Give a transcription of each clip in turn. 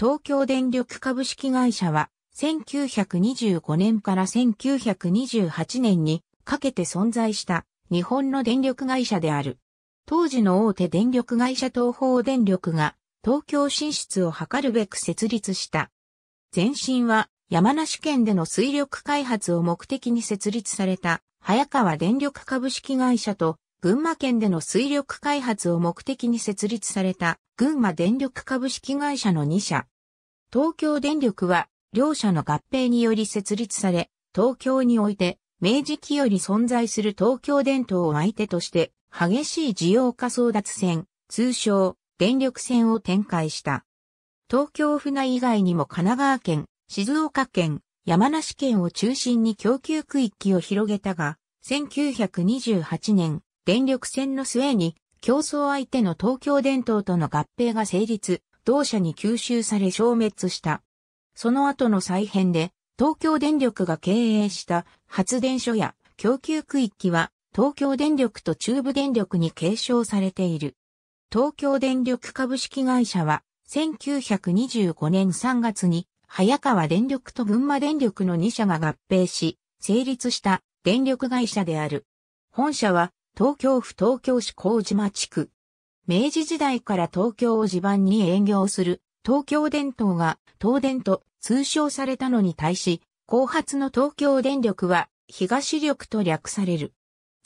東京電力株式会社は、1925年から1928年にかけて存在した日本の電力会社である。当時の大手電力会社東方電力が東京進出を図るべく設立した。前身は山梨県での水力開発を目的に設立された早川電力株式会社と群馬県での水力開発を目的に設立された群馬電力株式会社の2社。東京電力は両社の合併により設立され、東京において明治期より存在する東京電灯を相手として激しい需要化争奪戦、通称電力戦を展開した。東京船以外にも神奈川県、静岡県、山梨県を中心に供給区域を広げたが、1928年、電力戦の末に、競争相手の東京電灯との合併が成立、同社に吸収され消滅した。その後の再編で、東京電力が経営した発電所や供給区域は、東京電力と中部電力に継承されている。東京電力株式会社は、1925年3月に、早川電力と群馬電力の2社が合併し、成立した電力会社である。本社は東京府東京市麹島地区。明治時代から東京を地盤に営業する東京電灯が東電と通称されたのに対し、後発の東京電力は東力と略される。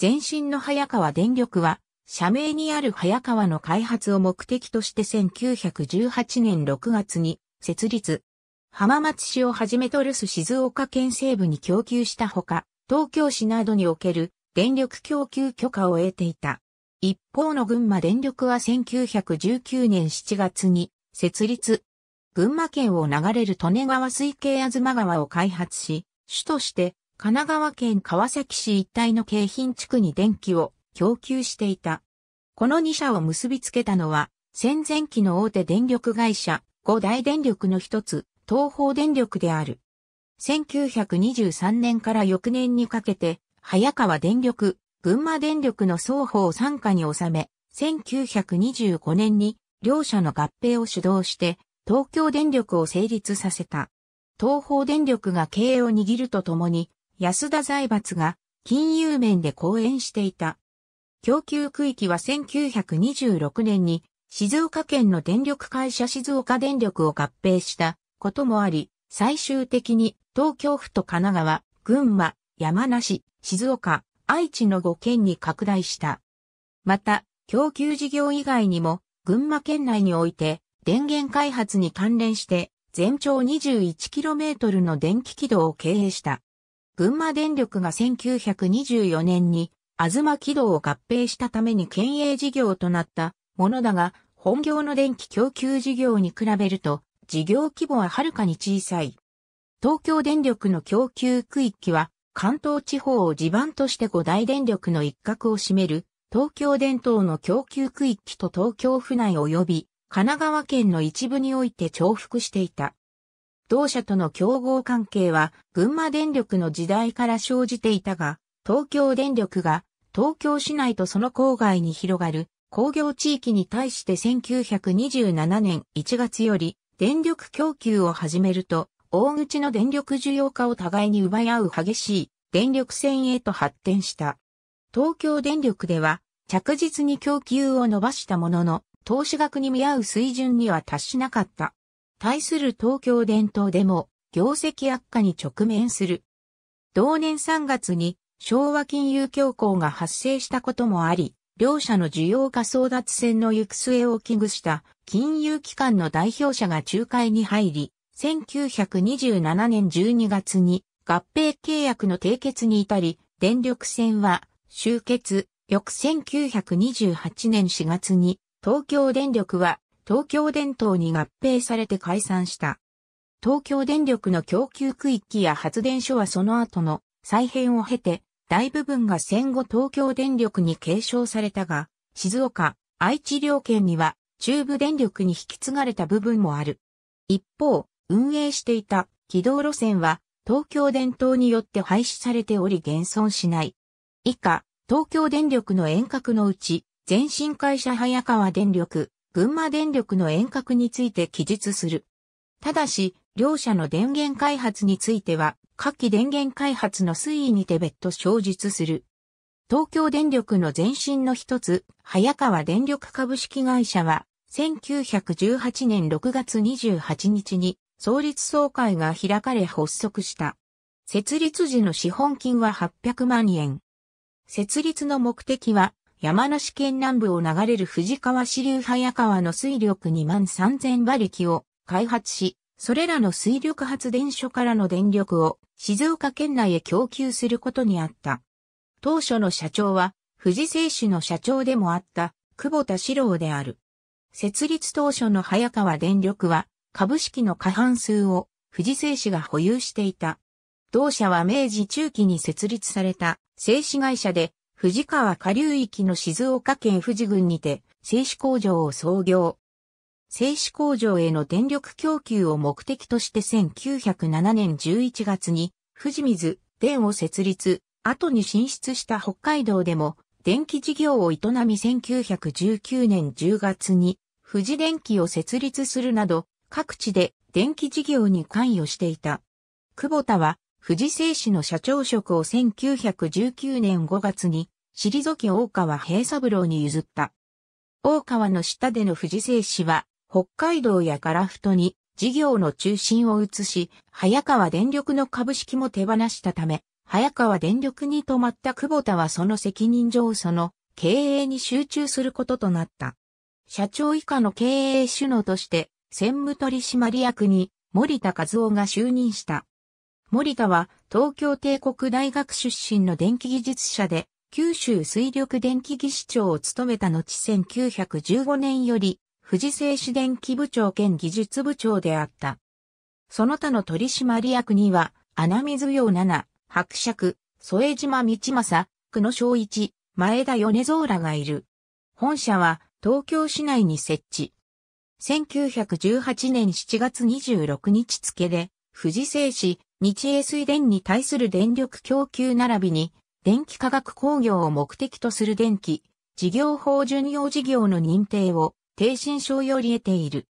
前身の早川電力は社名にある早川の開発を目的として1918年6月に設立。浜松市をはじめとるす静岡県西部に供給したほか、東京市などにおける電力供給許可を得ていた。一方の群馬電力は1919年7月に設立。群馬県を流れる利根川水系東川を開発し、主として神奈川県川崎市一帯の京浜地区に電気を供給していた。この2社を結びつけたのは、戦前期の大手電力会社、五大電力の一つ、東方電力である。1923年から翌年にかけて、早川電力、群馬電力の双方参加に収め、1925年に両社の合併を主導して東京電力を成立させた。東方電力が経営を握るとともに安田財閥が金融面で講演していた。供給区域は1926年に静岡県の電力会社静岡電力を合併したこともあり、最終的に東京府と神奈川、群馬、山梨、静岡、愛知の5県に拡大した。また、供給事業以外にも、群馬県内において、電源開発に関連して、全長 21km の電気軌道を経営した。群馬電力が1924年に、東軌道を合併したために県営事業となったものだが、本業の電気供給事業に比べると、事業規模ははるかに小さい。東京電力の供給区域は、関東地方を地盤として五大電力の一角を占める、東京電灯の供給区域と東京府内及び、神奈川県の一部において重複していた。同社との競合関係は、群馬電力の時代から生じていたが、東京電力が、東京市内とその郊外に広がる、工業地域に対して1927年1月より、電力供給を始めると、大口の電力需要化を互いに奪い合う激しい電力戦へと発展した。東京電力では着実に供給を伸ばしたものの、投資額に見合う水準には達しなかった。対する東京電灯でも業績悪化に直面する。同年3月に昭和金融恐慌が発生したこともあり、両社の需要化争奪戦の行く末を危惧した金融機関の代表者が仲介に入り、1927年12月に合併契約の締結に至り、電力線は終結、翌1928年4月に東京電力は東京電灯に合併されて解散した。東京電力の供給区域や発電所はその後の再編を経て、大部分が戦後東京電力に継承されたが、静岡、愛知両県には中部電力に引き継がれた部分もある。一方、運営していた軌道路線は東京電灯によって廃止されており現存しない。以下、東京電力の遠隔のうち、前身会社早川電力、群馬電力の遠隔について記述する。ただし、両社の電源開発については、下記電源開発の推移にて別途詳述する。東京電力の前身の一つ、早川電力株式会社は、1918年6月28日に創立総会が開かれ発足した。設立時の資本金は800万円。設立の目的は、山梨県南部を流れる富士川支流早川の水力2万3000馬力を開発し、それらの水力発電所からの電力を静岡県内へ供給することにあった。当初の社長は、富士製紙の社長でもあった、久保田志郎である。設立当初の早川電力は、株式の過半数を富士製紙が保有していた。同社は明治中期に設立された製紙会社で、富士川下流域の静岡県富士郡にて製紙工場を創業。製紙工場への電力供給を目的として1907年11月に富士水電を設立、後に進出した北海道でも電気事業を営み1919年10月に富士電機を設立するなど各地で電気事業に関与していた。久保田は富士製紙の社長職を1919年5月に退き大川平三郎に譲った。大川の下での富士製紙は北海道や樺太に事業の中心を移し、早川電力の株式も手放したため、早川電力に泊まった久保田はその責任上その経営に集中することとなった。社長以下の経営主のとして専務取締役に森田和夫が就任した。森田は東京帝国大学出身の電気技術者で、九州水力電気技師長を務めた後1915年より、富士製紙電気部長兼技術部長であった。その他の取締役には、穴水洋七、伯爵、添島道正、久野正一、前田米蔵らがいる。本社は東京市内に設置。1918年7月26日付で、富士製紙、日英水電に対する電力供給並びに、電気化学工業を目的とする電気、事業法巡用事業の認定を、定心症より得ている。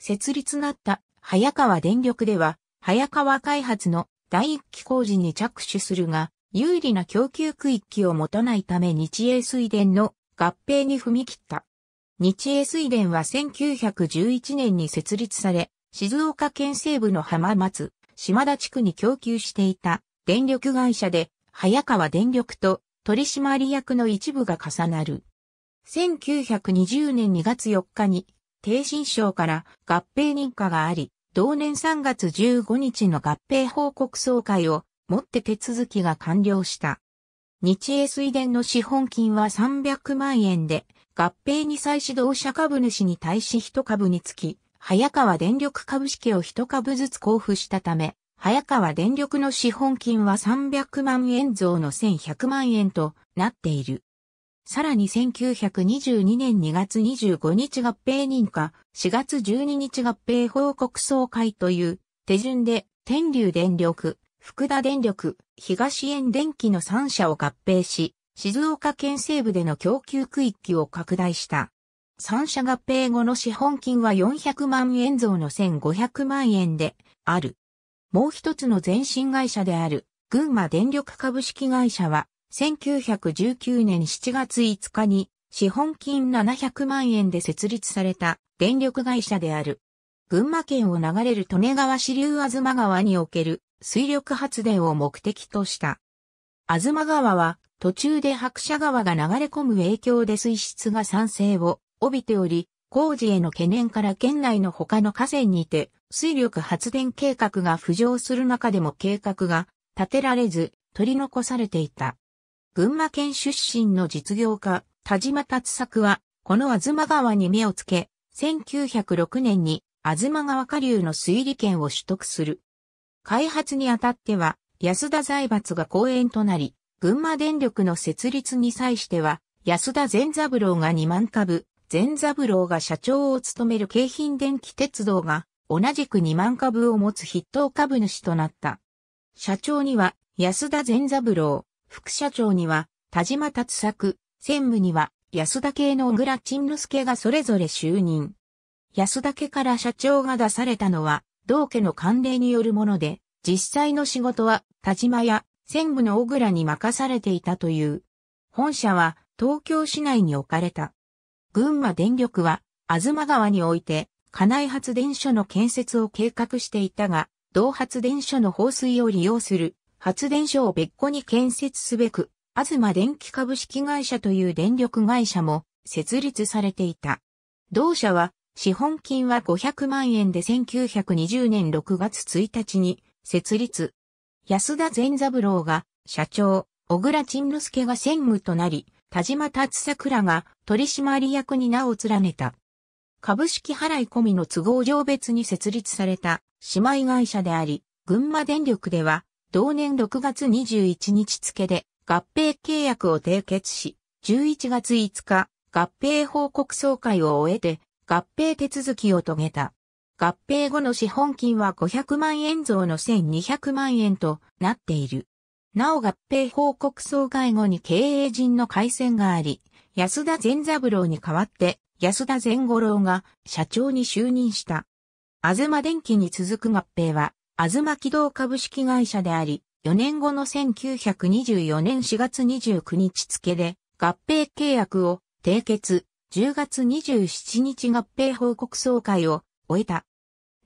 設立なった早川電力では、早川開発の第一期工事に着手するが、有利な供給区域を持たないため日英水田の合併に踏み切った。日英水田は1911年に設立され、静岡県西部の浜松、島田地区に供給していた電力会社で、早川電力と取締役の一部が重なる。1920年2月4日に、低新省から合併認可があり、同年3月15日の合併報告総会をもって手続きが完了した。日英水田の資本金は300万円で、合併に際し同社株主に対し1株につき、早川電力株式を1株ずつ交付したため、早川電力の資本金は300万円増の1100万円となっている。さらに1922年2月25日合併認可、4月12日合併報告総会という手順で、天竜電力、福田電力、東園電機の3社を合併し、静岡県西部での供給区域を拡大した。三社合併後の資本金は400万円増の1500万円である。もう一つの前身会社である群馬電力株式会社は1919年7月5日に資本金700万円で設立された電力会社である。群馬県を流れる利根川支流あずま川における水力発電を目的とした。あずま川は途中で白車川が流れ込む影響で水質が酸性を帯びており、工事への懸念から県内の他の河川にて水力発電計画が浮上する中でも計画が立てられず取り残されていた。群馬県出身の実業家田島達作はこの東川に目をつけ、1906年に東川下流の水利権を取得する。開発にあたっては安田財閥が公園となり、群馬電力の設立に際しては、安田善三郎が2万株、善三郎が社長を務める京浜電気鉄道が、同じく2万株を持つ筆頭株主となった。社長には、安田善三郎、副社長には、田島達作、専務には、安田系の小倉陳之助がそれぞれ就任。安田家から社長が出されたのは、同家の慣例によるもので、実際の仕事は、田島や専務の小倉に任されていたという。本社は東京市内に置かれた。群馬電力は、東川において、家内発電所の建設を計画していたが、同発電所の放水を利用する発電所を別個に建設すべく、東電気株式会社という電力会社も設立されていた。同社は資本金は500万円で1920年6月1日に設立、安田善三郎が社長、小倉陳之助が専務となり、田島達桜が取締役に名を連ねた。株式払い込みの都合上別に設立された姉妹会社であり、群馬電力では同年6月21日付で合併契約を締結し、11月5日合併報告総会を終えて合併手続きを遂げた。合併後の資本金は500万円増の1200万円となっている。なお合併報告総会後に経営陣の改選があり、安田善三郎に代わって安田善五郎が社長に就任した。あずま電機に続く合併は、あずま軌道株式会社であり、4年後の1924年4月29日付で合併契約を締結、10月27日合併報告総会を終えた。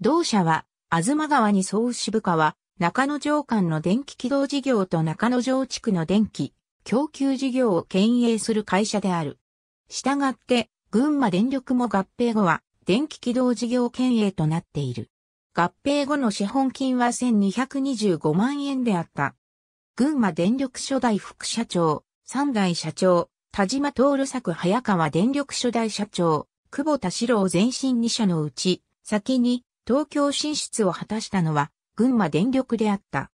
同社は、東川に総う支部下は、中野城間の電気軌道事業と中野城地区の電気、供給事業を経営する会社である。したがって、群馬電力も合併後は、電気軌道事業経営となっている。合併後の資本金は1225万円であった。群馬電力初代副社長、三代社長、田島徹作早川電力初代社長、久保田史郎前身2社のうち、先に東京進出を果たしたのは群馬電力であった。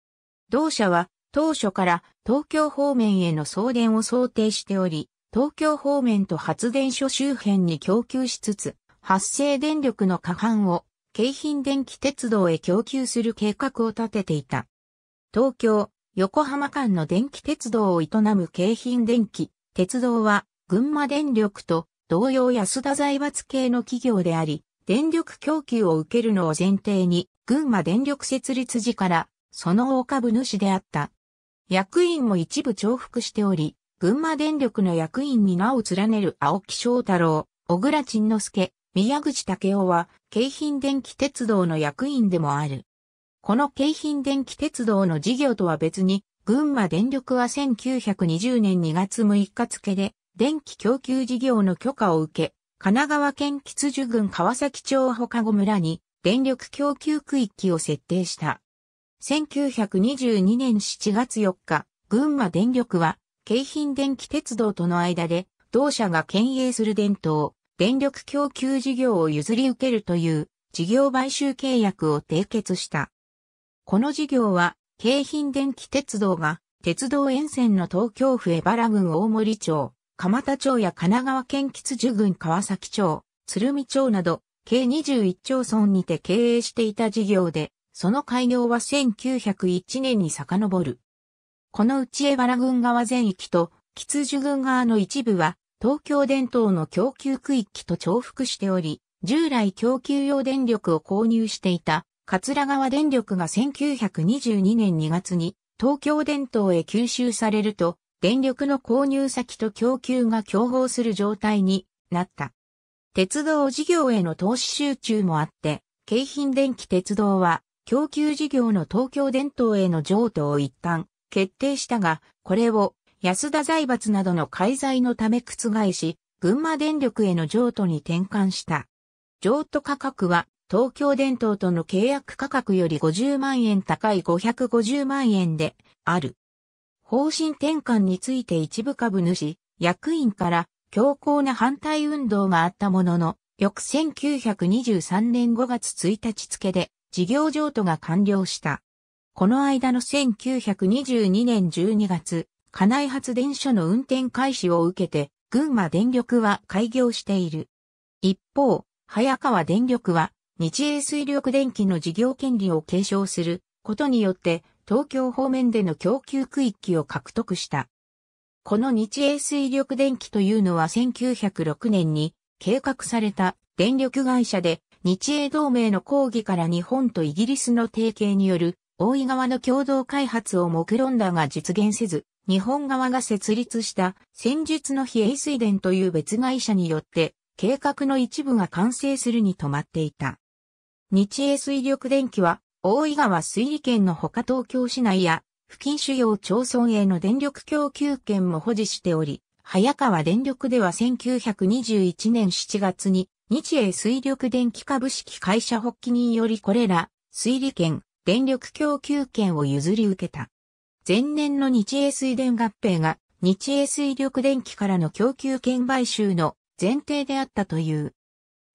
同社は当初から東京方面への送電を想定しており、東京方面と発電所周辺に供給しつつ、発生電力の過半を京浜電気鉄道へ供給する計画を立てていた。東京、横浜間の電気鉄道を営む京浜電気、鉄道は群馬電力と同様安田財閥系の企業であり、電力供給を受けるのを前提に、群馬電力設立時から、その大株主であった。役員も一部重複しており、群馬電力の役員に名を連ねる青木翔太郎、小倉陳之助、宮口武雄は、京浜電気鉄道の役員でもある。この京浜電気鉄道の事業とは別に、群馬電力は1920年2月6日付で、電気供給事業の許可を受け、神奈川県吉樹郡川崎町ほかご村に電力供給区域を設定した。1922年7月4日、群馬電力は、京浜電気鉄道との間で、同社が県営する伝統、電力供給事業を譲り受けるという事業買収契約を締結した。この事業は、京浜電気鉄道が、鉄道沿線の東京府江原郡大森町、蒲田町や神奈川県吉寿郡川崎町、鶴見町など、計21町村にて経営していた事業で、その開業は1901年に遡る。このうち江原郡側全域と、吉寿郡側の一部は、東京電灯の供給区域と重複しており、従来供給用電力を購入していた、桂川電力が1922年2月に東京電灯へ吸収されると、電力の購入先と供給が競合する状態になった。鉄道事業への投資集中もあって、京浜電気鉄道は供給事業の東京電灯への譲渡を一旦決定したが、これを安田財閥などの介在のため覆し、群馬電力への譲渡に転換した。譲渡価格は東京電灯との契約価格より50万円高い550万円である。方針転換について一部株主、役員から強硬な反対運動があったものの、翌1923年5月1日付で事業譲渡が完了した。この間の1922年12月、家内発電所の運転開始を受けて、群馬電力は開業している。一方、早川電力は日英水力電機の事業権利を継承することによって東京方面での供給区域を獲得した。この日英水力電機というのは1906年に計画された電力会社で日英同盟の抗議から日本とイギリスの提携による大井川の共同開発を目論んだが実現せず、日本側が設立した戦術の非英水電という別会社によって計画の一部が完成するに止まっていた。日英水力電機は大井川水利圏のほか東京市内や付近主要町村への電力供給権も保持しており、早川電力では1921年7月に日英水力電気株式会社発起人よりこれら水利圏、電力供給権を譲り受けた。前年の日英水電合併が日英水力電気からの供給権買収の前提であったという。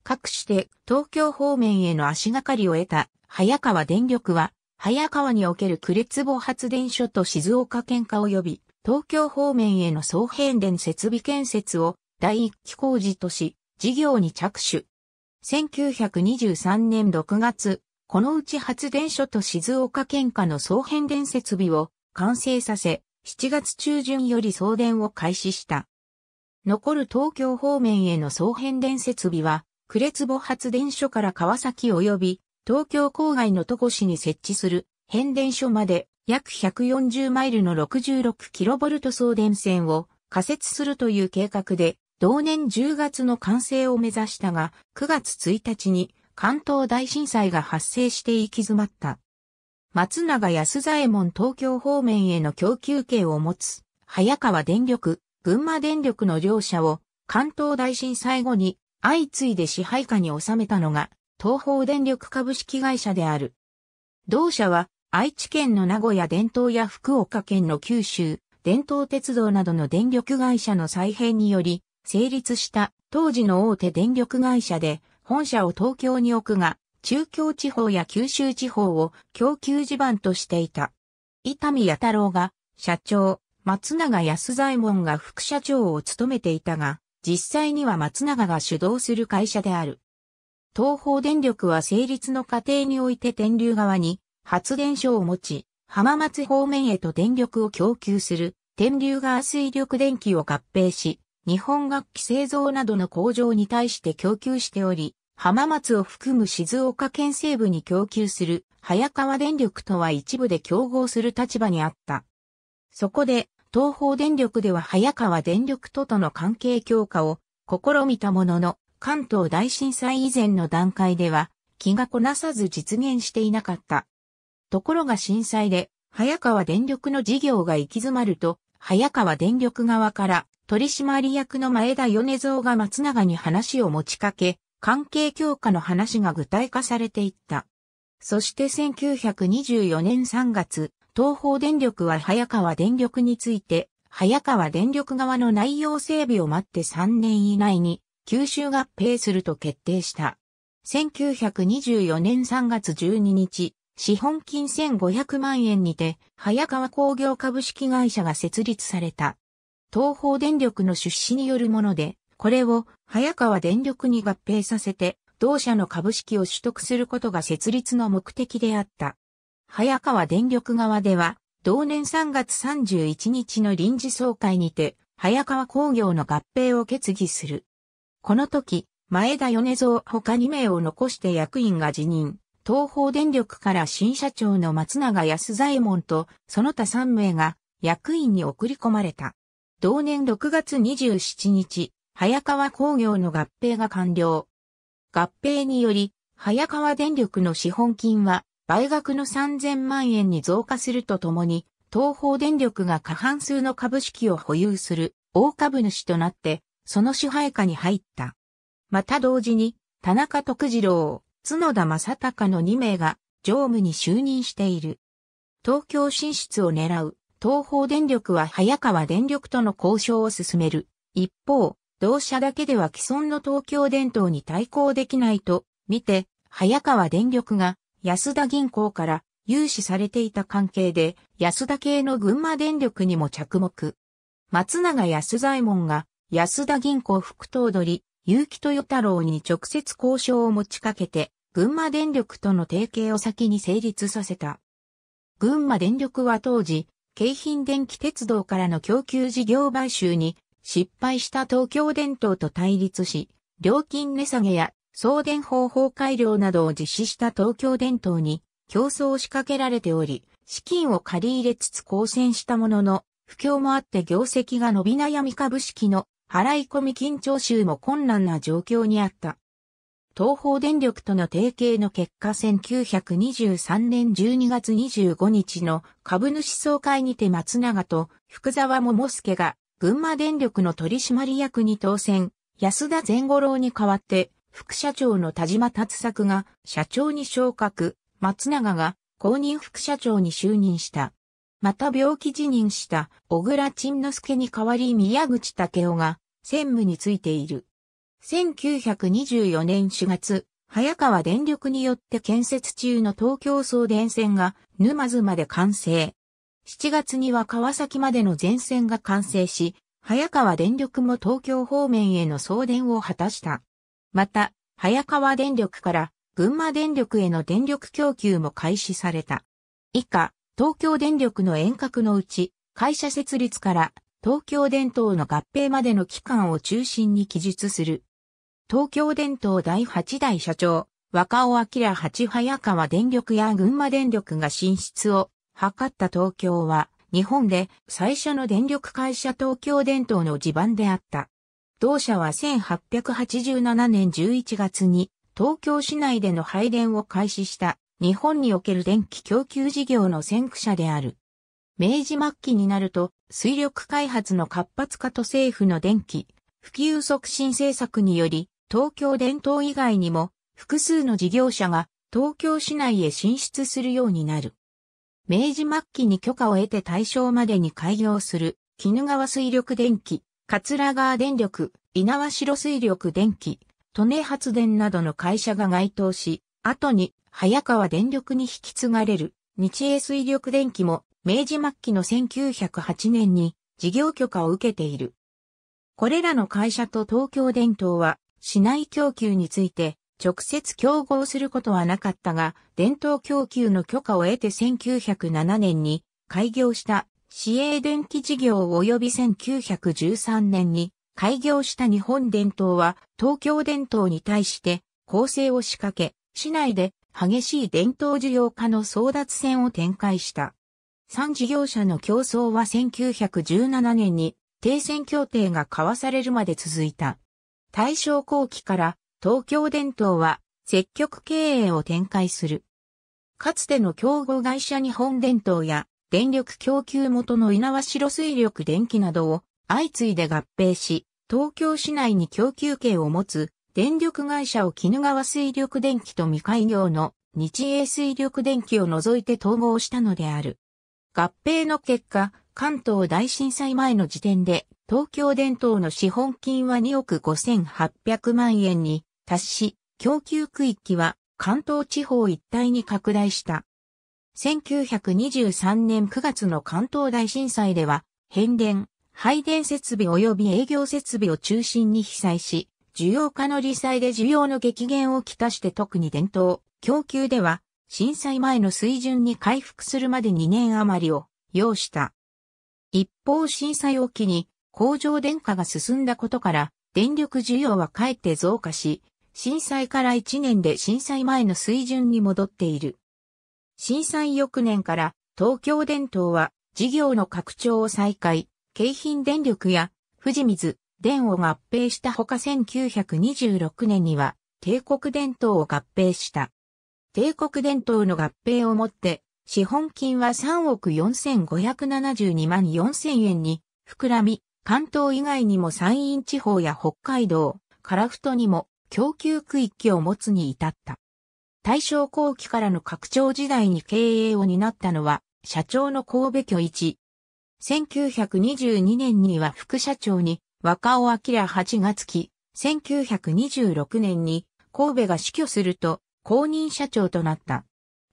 各して東京方面への足がかりを得た早川電力は、早川における呉坪発電所と静岡県下及び、東京方面への総変電設備建設を第一期工事とし、事業に着手。1923年6月、このうち発電所と静岡県下の総変電設備を完成させ、7月中旬より送電を開始した。残る東京方面への総変電設備は、呉坪発電所から川崎及び東京郊外の都市に設置する変電所まで約140マイルの6 6ルト送電線を仮設するという計画で、同年10月の完成を目指したが、9月1日に関東大震災が発生して行き詰まった。松永安左衛門東京方面への供給権を持つ、早川電力、群馬電力の両社を関東大震災後に相次いで支配下に収めたのが東方電力株式会社である。同社は愛知県の名古屋伝統や福岡県の九州、伝統鉄道などの電力会社の再編により成立した当時の大手電力会社で本社を東京に置くが中京地方や九州地方を供給地盤としていた。伊丹弥太郎が社長、松永安左衛門が副社長を務めていたが、実際には松永が主導する会社である。東方電力は成立の過程において天竜側に発電所を持ち、浜松方面へと電力を供給する天竜川水力電気を合併し、日本楽器製造などの工場に対して供給しており、浜松を含む静岡県西部に供給する早川電力とは一部で競合する立場にあった。そこで、東方電力では早川電力ととの関係強化を試みたものの、関東大震災以前の段階では気がこなさず実現していなかった。ところが震災で早川電力の事業が行き詰まると、早川電力側から取締役の前田米蔵が松永に話を持ちかけ、関係強化の話が具体化されていった。そして1924年3月、東方電力は早川電力について、早川電力側の内容整備を待って3年以内に吸収合併すると決定した。1924年3月12日、資本金1500万円にて、早川工業株式会社が設立された。東方電力の出資によるもので、これを早川電力に合併させて、同社の株式を取得することが設立の目的であった。早川電力側では、同年3月31日の臨時総会にて、早川工業の合併を決議する。この時、前田米蔵他2名を残して役員が辞任。東方電力から新社長の松永安左衛門とその他3名が役員に送り込まれた。同年6月27日、早川工業の合併が完了。合併により、早川電力の資本金は倍額の3000万円に増加するとともに、東方電力が過半数の株式を保有する大株主となって、その支配下に入った。また同時に、田中徳次郎、角田正隆の2名が常務に就任している。東京進出を狙う東方電力は早川電力との交渉を進める。一方、同社だけでは既存の東京電灯に対抗できないと見て、早川電力が安田銀行から融資されていた関係で安田系の群馬電力にも着目。松永安左衛門が安田銀行副頭取、結城豊太郎に直接交渉を持ちかけて、群馬電力との提携を先に成立させた。群馬電力は当時、京浜電気鉄道からの供給事業買収に失敗した東京電灯と対立し、料金値下げや送電方法改良などを実施した東京電灯に競争を仕掛けられており、資金を借り入れつつ交戦したものの、不況もあって業績が伸び悩み株式の払い込み緊張収も困難な状況にあった。東方電力との提携の結果1923年12月25日の株主総会にて松永と福沢桃介が群馬電力の取締役に当選、安田善五郎に代わって副社長の田島達作が社長に昇格、松永が公認副社長に就任した。また病気辞任した小倉沈之助に代わり宮口武雄が専務についている。1924年4月、早川電力によって建設中の東京送電線が沼津まで完成。7月には川崎までの全線が完成し、早川電力も東京方面への送電を果たした。また、早川電力から群馬電力への電力供給も開始された。以下、東京電力の遠隔のうち、会社設立から東京電灯の合併までの期間を中心に記述する。東京電灯第8代社長、若尾明八早川電力や群馬電力が進出を図った東京は、日本で最初の電力会社東京電灯の地盤であった。同社は1887年11月に東京市内での配電を開始した日本における電気供給事業の先駆者である。明治末期になると、水力開発の活発化と政府の電気、普及促進政策により、東京電灯以外にも、複数の事業者が東京市内へ進出するようになる。明治末期に許可を得て対象までに開業する、鬼怒川水力電気、桂川電力、稲葉城水力電気、利根発電などの会社が該当し、後に早川電力に引き継がれる日英水力電機も明治末期の1908年に事業許可を受けている。これらの会社と東京電灯は市内供給について直接競合することはなかったが、電灯供給の許可を得て1907年に開業した市営電気事業及び1913年に開業した日本電灯は東京電灯に対して構成を仕掛け、市内で激しい伝統事業家の争奪戦を展開した。3事業者の競争は1917年に停戦協定が交わされるまで続いた。大正後期から東京電灯は積極経営を展開する。かつての競合会社日本電灯や電力供給元の稲苗代水力電気などを相次いで合併し、東京市内に供給権を持つ電力会社を鬼怒川水力電気と未開業の日英水力電気を除いて統合したのである。合併の結果、関東大震災前の時点で東京電灯の資本金は2億5800万円に達し、供給区域は関東地方一帯に拡大した。1923年9月の関東大震災では、変電、配電設備及び営業設備を中心に被災し、需要家の理災で需要の激減をきたして特に伝統、供給では、震災前の水準に回復するまで2年余りを要した。一方震災を機に工場電化が進んだことから電力需要はかえって増加し、震災から1年で震災前の水準に戻っている。震災翌年から東京電灯は事業の拡張を再開、京浜電力や富士水、電を合併したほか1926年には帝国伝統を合併した。帝国伝統の合併をもって、資本金は3億4572万4000円に膨らみ、関東以外にも山陰地方や北海道、樺太にも供給区域を持つに至った。大正後期からの拡張時代に経営を担ったのは、社長の神戸巨一。1922年には副社長に若尾明8月期、1926年に神戸が死去すると公認社長となった。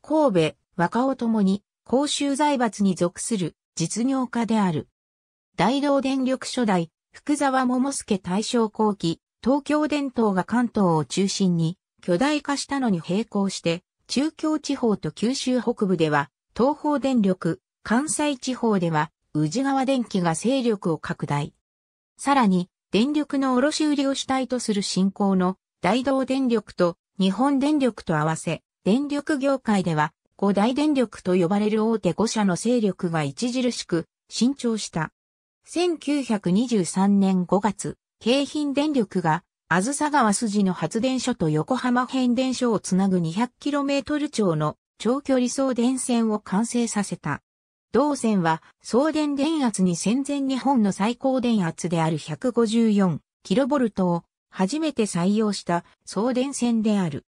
神戸、若尾ともに公衆財閥に属する実業家である。大道電力初代、福沢桃介大正後期、東京電灯が関東を中心に巨大化したのに並行して、中京地方と九州北部では、東方電力、関西地方では、宇治川電気が勢力を拡大。さらに、電力の卸売を主体とする新興の大道電力と日本電力と合わせ、電力業界では五大電力と呼ばれる大手5社の勢力が著しく伸長した。1923年5月、京浜電力が、あずさ川筋の発電所と横浜変電所をつなぐ 200km 超の長距離送電線を完成させた。銅線は送電電圧に戦前日本の最高電圧である 154kV を初めて採用した送電線である。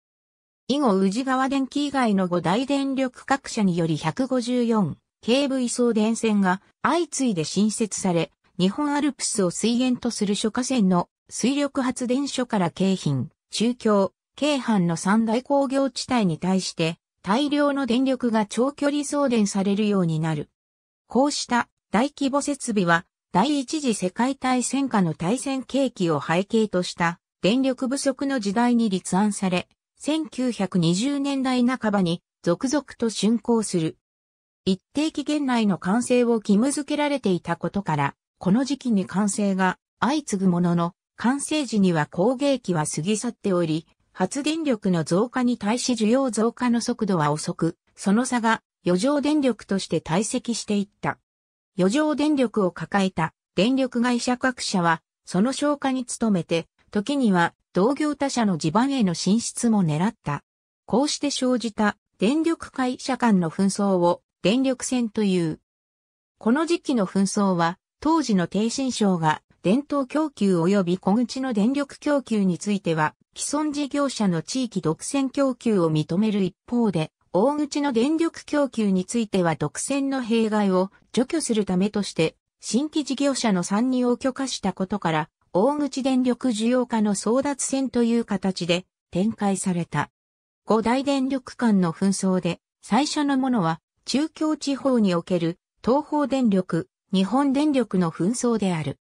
以後宇治川電機以外の5大電力各社により 154kV 送電線が相次いで新設され、日本アルプスを水源とする諸河川の水力発電所から京浜、中京、京阪の三大工業地帯に対して大量の電力が長距離送電されるようになる。こうした大規模設備は第一次世界大戦下の大戦景気を背景とした電力不足の時代に立案され、1920年代半ばに続々と竣工する。一定期限内の完成を義務付けられていたことから、この時期に完成が相次ぐものの、完成時には工芸期は過ぎ去っており、発電力の増加に対し需要増加の速度は遅く、その差が余剰電力として堆積していった。余剰電力を抱えた電力会社各社は、その消化に努めて、時には同業他社の地盤への進出も狙った。こうして生じた電力会社間の紛争を電力戦という。この時期の紛争は、当時の低新省が伝統供給及び小口の電力供給については、既存事業者の地域独占供給を認める一方で、大口の電力供給については独占の弊害を除去するためとして、新規事業者の参入を許可したことから、大口電力需要化の争奪戦という形で展開された。五大電力間の紛争で、最初のものは、中京地方における東方電力、日本電力の紛争である。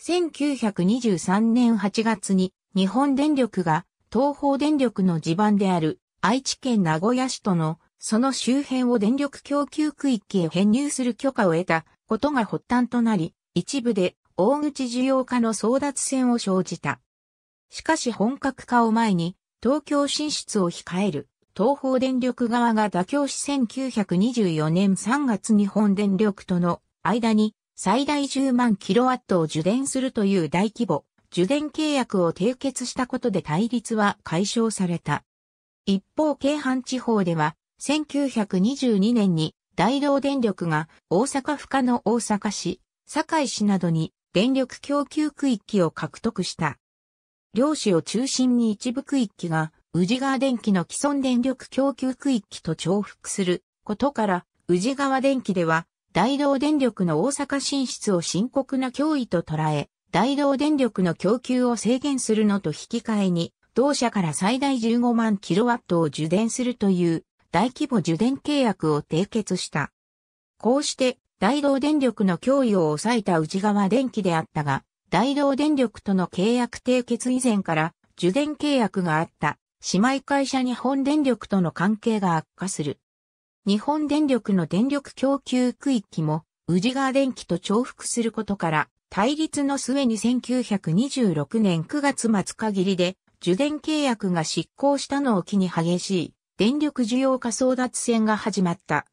1923年8月に日本電力が東方電力の地盤である愛知県名古屋市との、その周辺を電力供給区域へ編入する許可を得たことが発端となり、一部で大口需要化の争奪戦を生じた。しかし本格化を前に、東京進出を控える東方電力側が妥協し1924年3月日本電力との間に最大10万キロワットを受電するという大規模受電契約を締結したことで対立は解消された。一方、京阪地方では、1922年に大同電力が大阪府下の大阪市、堺市などに電力供給区域を獲得した。両市を中心に一部区域が宇治川電気の既存電力供給区域と重複することから、宇治川電気では大同電力の大阪進出を深刻な脅威と捉え、大同電力の供給を制限するのと引き換えに、同社から最大15万キロワットを受電するという大規模受電契約を締結した。こうして大道電力の脅威を抑えた内側電機であったが、大道電力との契約締結以前から受電契約があった姉妹会社日本電力との関係が悪化する。日本電力の電力供給区域も宇治川電機と重複することから対立の末に1926年9月末限りで受電契約が執行したのを機に激しい電力需要化争奪戦が始まった。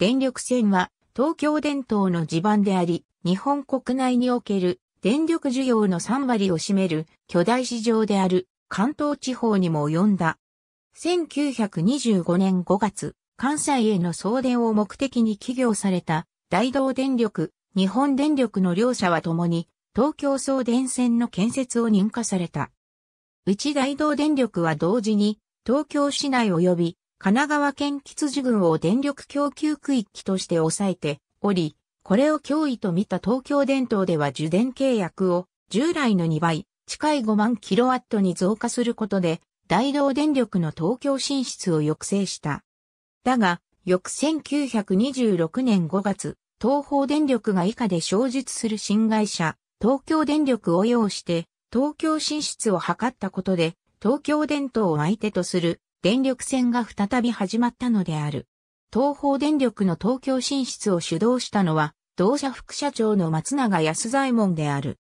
電力戦は東京電灯の地盤であり、日本国内における電力需要の3割を占める巨大市場である関東地方にも及んだ。1925年5月、関西への送電を目的に起業された大同電力、日本電力の両社は共に東京送電線の建設を認可された。内大同電力は同時に、東京市内及び神奈川県吉次郡を電力供給区域として抑えており、これを脅威と見た東京電灯では受電契約を従来の2倍、近い5万キロワットに増加することで、大同電力の東京進出を抑制した。だが、翌1926年5月、東方電力が以下で消述する新会社、東京電力を要して、東京進出を図ったことで、東京電灯を相手とする電力戦が再び始まったのである。東方電力の東京進出を主導したのは、同社副社長の松永安左衛門である。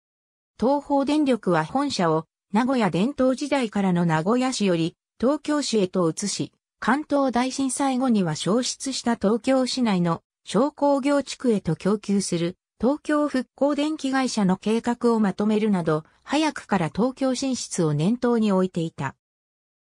東方電力は本社を名古屋電灯時代からの名古屋市より東京市へと移し、関東大震災後には消失した東京市内の商工業地区へと供給する東京復興電気会社の計画をまとめるなど、早くから東京進出を念頭に置いていた。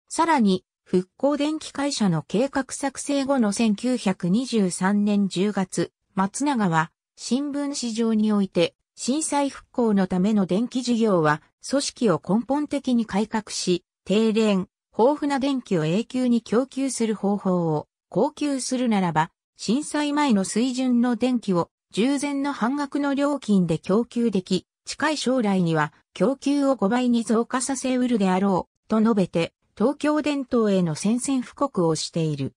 さらに、復興電気会社の計画作成後の1923年10月、松永は新聞市場において震災復興のための電気事業は組織を根本的に改革し、低廉、豊富な電気を永久に供給する方法を高級するならば、震災前の水準の電気を従前の半額の料金で供給でき、近い将来には供給を5倍に増加させうるであろう、と述べて、東京伝統への宣戦布告をしている。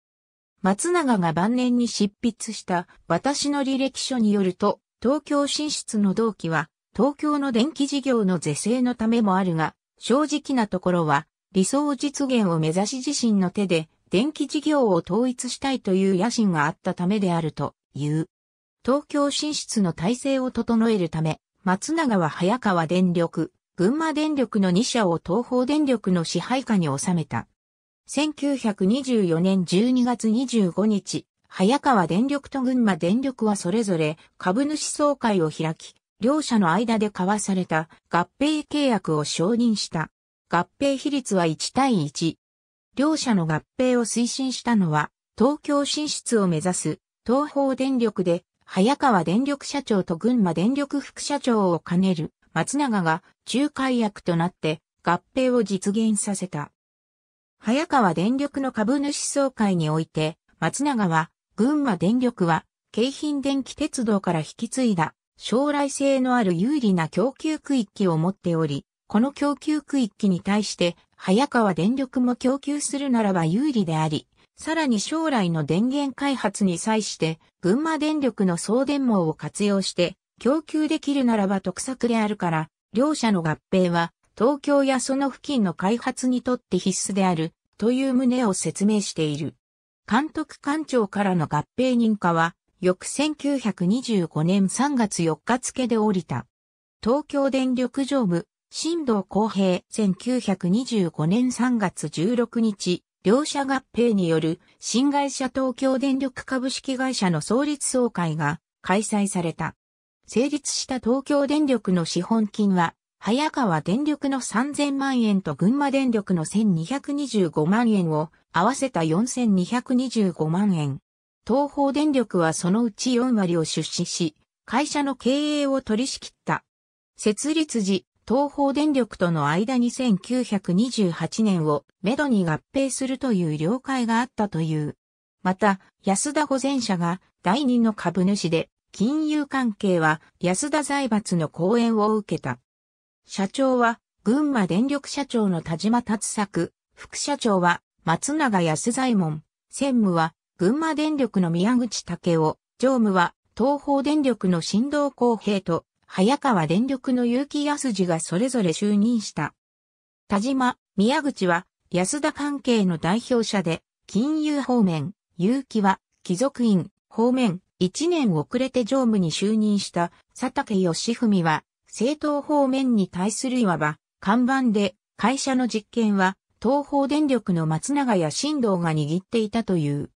松永が晩年に執筆した私の履歴書によると、東京進出の動機は、東京の電気事業の是正のためもあるが、正直なところは、理想実現を目指し自身の手で、電気事業を統一したいという野心があったためであるという。東京進出の体制を整えるため、松永は早川電力、群馬電力の2社を東方電力の支配下に収めた。1924年12月25日、早川電力と群馬電力はそれぞれ株主総会を開き、両社の間で交わされた合併契約を承認した。合併比率は1対1。両社の合併を推進したのは、東京進出を目指す東方電力で早川電力社長と群馬電力副社長を兼ねる松永が仲介役となって合併を実現させた。早川電力の株主総会において、松永は、群馬電力は、京浜電気鉄道から引き継いだ、将来性のある有利な供給区域を持っており、この供給区域に対して、早川電力も供給するならば有利であり、さらに将来の電源開発に際して、群馬電力の送電網を活用して、供給できるならば得策であるから、両社の合併は、東京やその付近の開発にとって必須である、という旨を説明している。監督官庁からの合併認可は、翌1925年3月4日付で降りた。東京電力常務、新藤公平1925年3月16日、両社合併による新会社東京電力株式会社の創立総会が開催された。成立した東京電力の資本金は、早川電力の3000万円と群馬電力の1225万円を合わせた4225万円。東方電力はそのうち4割を出資し、会社の経営を取り仕切った。設立時、東方電力との間に1928年をめどに合併するという了解があったという。また、安田御前社が第二の株主で、金融関係は安田財閥の講演を受けた。社長は群馬電力社長の田島達作、副社長は松永安左衛門、専務は群馬電力の宮口武雄、常務は東方電力の振動公平と早川電力の結城康次がそれぞれ就任した。田島、宮口は安田関係の代表者で、金融方面、結城は貴族院方面、一年遅れて常務に就任した佐竹義文は、政党方面に対するいわば、看板で、会社の実権は、東方電力の松永や新道が握っていたという。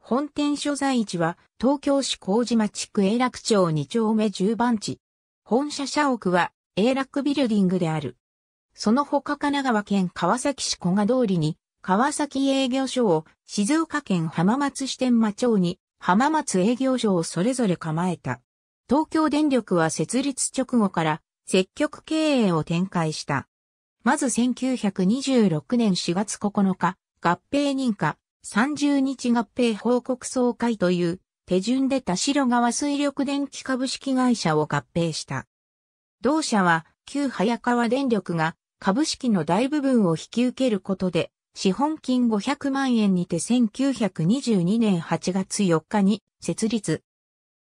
本店所在地は、東京市麹町区永楽町2丁目10番地。本社社屋は、永楽ビルディングである。その他神奈川県川崎市古賀通りに、川崎営業所を、静岡県浜松支店間町に、浜松営業所をそれぞれ構えた。東京電力は設立直後から、積極経営を展開した。まず1926年4月9日、合併認可、30日合併報告総会という手順で田代川水力電気株式会社を合併した。同社は旧早川電力が株式の大部分を引き受けることで、資本金500万円にて1922年8月4日に設立。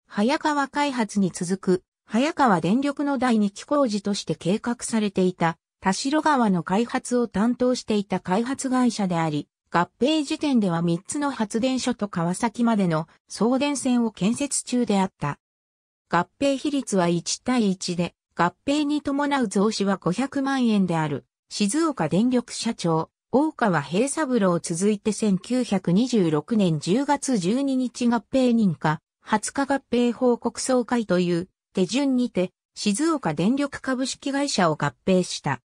早川開発に続く早川電力の第2期工事として計画されていた田代川の開発を担当していた開発会社であり、合併時点では3つの発電所と川崎までの送電線を建設中であった。合併比率は1対1で、合併に伴う増資は500万円である。静岡電力社長、大川平三郎続いて1926年10月12日合併認可、20日合併報告総会という手順にて、静岡電力株式会社を合併した。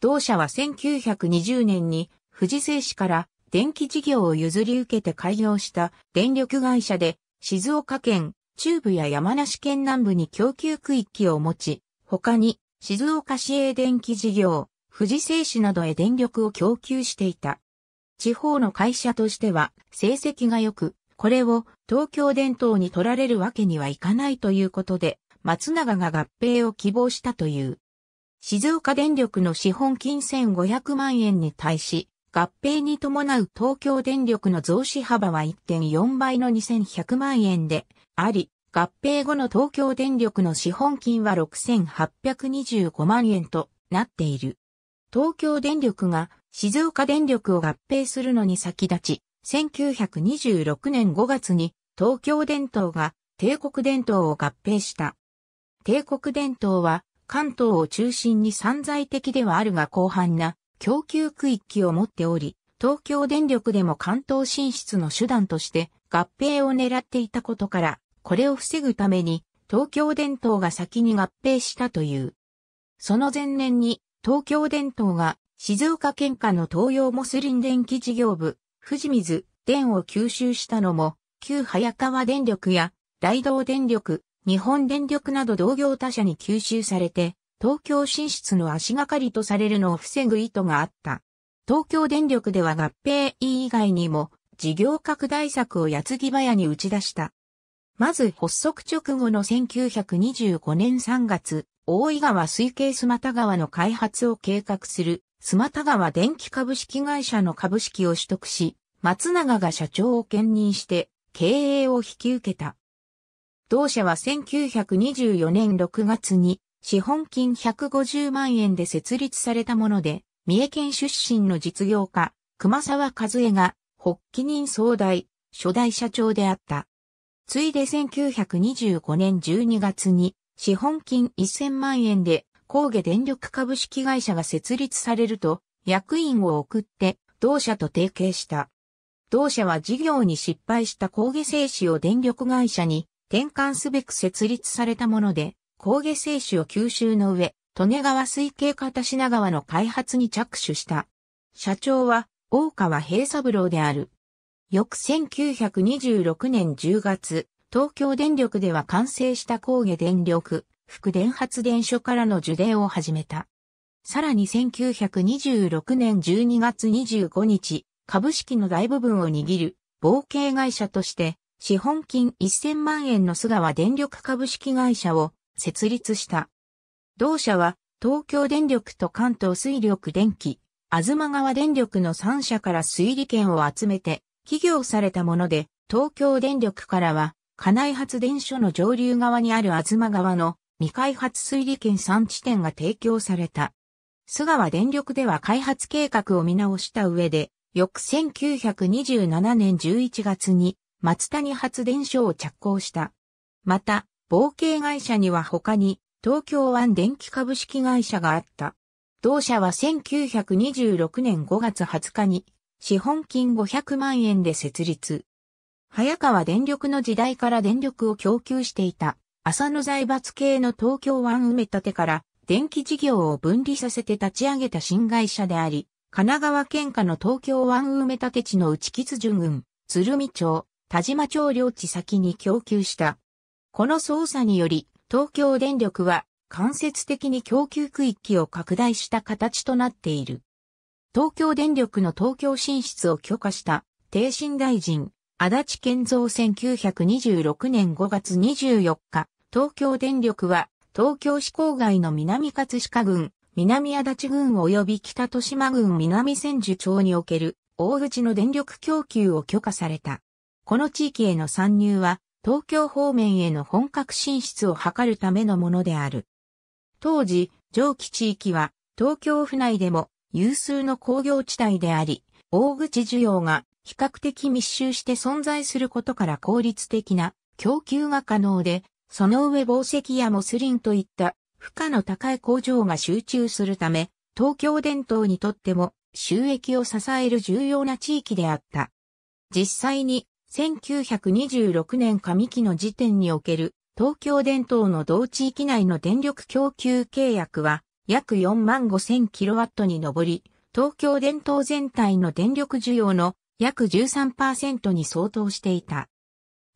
同社は1920年に富士製紙から電気事業を譲り受けて開業した電力会社で、静岡県、中部や山梨県南部に供給区域を持ち、他に静岡市営電気事業、富士製紙などへ電力を供給していた。地方の会社としては成績が良く、これを東京伝統に取られるわけにはいかないということで、松永が合併を希望したという。静岡電力の資本金1500万円に対し、合併に伴う東京電力の増資幅は1.4倍の2100万円であり、合併後の東京電力の資本金は6825万円となっている。東京電力が静岡電力を合併するのに先立ち、1926年5月に東京電灯が帝国電灯を合併した。帝国電灯は関東を中心に散在的ではあるが広範な供給区域を持っており、東京電力でも関東進出の手段として合併を狙っていたことから、これを防ぐために東京電灯が先に合併したという。その前年に東京電灯が静岡県下の東洋モスリン電気事業部、富士水、電を吸収したのも、旧早川電力や大道電力、日本電力など同業他社に吸収されて、東京進出の足がかりとされるのを防ぐ意図があった。東京電力では合併以外にも事業拡大策を矢継ぎ早に打ち出した。まず発足直後の1925年3月、大井川水系スマタ川の開発を計画するスマタ川電気株式会社の株式を取得し、松永が社長を兼任して経営を引き受けた。同社は1924年6月に資本金150万円で設立されたもので、三重県出身の実業家、熊沢和恵が、発起人総代、初代社長であった。ついで1925年12月に、資本金1000万円で、工下電力株式会社が設立されると、役員を送って、同社と提携した。同社は事業に失敗した工下製紙を電力会社に転換すべく設立されたもので、工下製紙を吸収の上、利根川水系片品川の開発に着手した。社長は大川平三郎である。翌1926年10月、東京電力では完成した工下電力、福電発電所からの受電を始めた。さらに1926年12月25日、株式の大部分を握る、冒険会社として、資本金1000万円の菅川電力株式会社を設立した。同社は東京電力と関東水力電気、東川電力の3社から水利権を集めて起業されたもので、東京電力からは、加内発電所の上流側にある東川の未開発水利権3地点が提供された。菅川電力では開発計画を見直した上で、翌1927年11月に松谷発電所を着工した。また、冒険会社には他に東京湾電気株式会社があった。同社は1926年5月20日に資本金500万円で設立。早川電力の時代から電力を供給していた浅野財閥系の東京湾埋め立てから電気事業を分離させて立ち上げた新会社であり、神奈川県下の東京湾埋め立て地の内吉順郡、鶴見町、田島町領地先に供給したこの操作により、東京電力は間接的に供給区域を拡大した形となっている。東京電力の東京進出を許可した帝心大臣、足立健造1926年5月24日、東京電力は東京市郊外の南葛飾郡、南足立郡及び北豊島郡南千住町における大口の電力供給を許可された。この地域への参入は東京方面への本格進出を図るためのものである。当時、上記地域は東京府内でも有数の工業地帯であり、大口需要が比較的密集して存在することから効率的な供給が可能で、その上宝石やモスリンといった負荷の高い工場が集中するため、東京伝統にとっても収益を支える重要な地域であった。実際に1926年上期の時点における東京電灯の同地域内の電力供給契約は約4万5000キロワットに上り、東京電灯全体の電力需要の約13%に相当していた。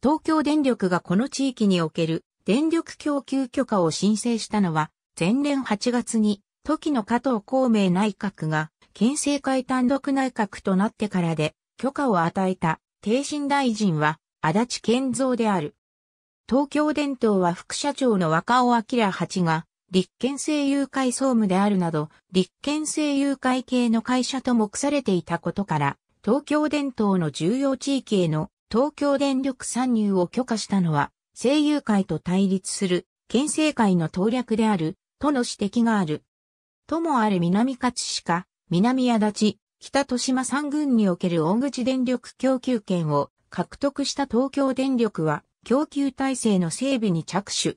東京電力がこの地域における電力供給許可を申請したのは、前年8月に、時の加藤孔明内閣が、県政会単独内閣となってからで、許可を与えた帝信大臣は、足立健造である。東京電灯は副社長の若尾明八が、立憲政友会総務であるなど、立憲政友会系の会社と目されていたことから、東京電灯の重要地域への東京電力参入を許可したのは、政友会と対立する県政会の投略である、との指摘がある。ともある南葛飾、南足立、北豊島三郡における大口電力供給権を獲得した東京電力は供給体制の整備に着手。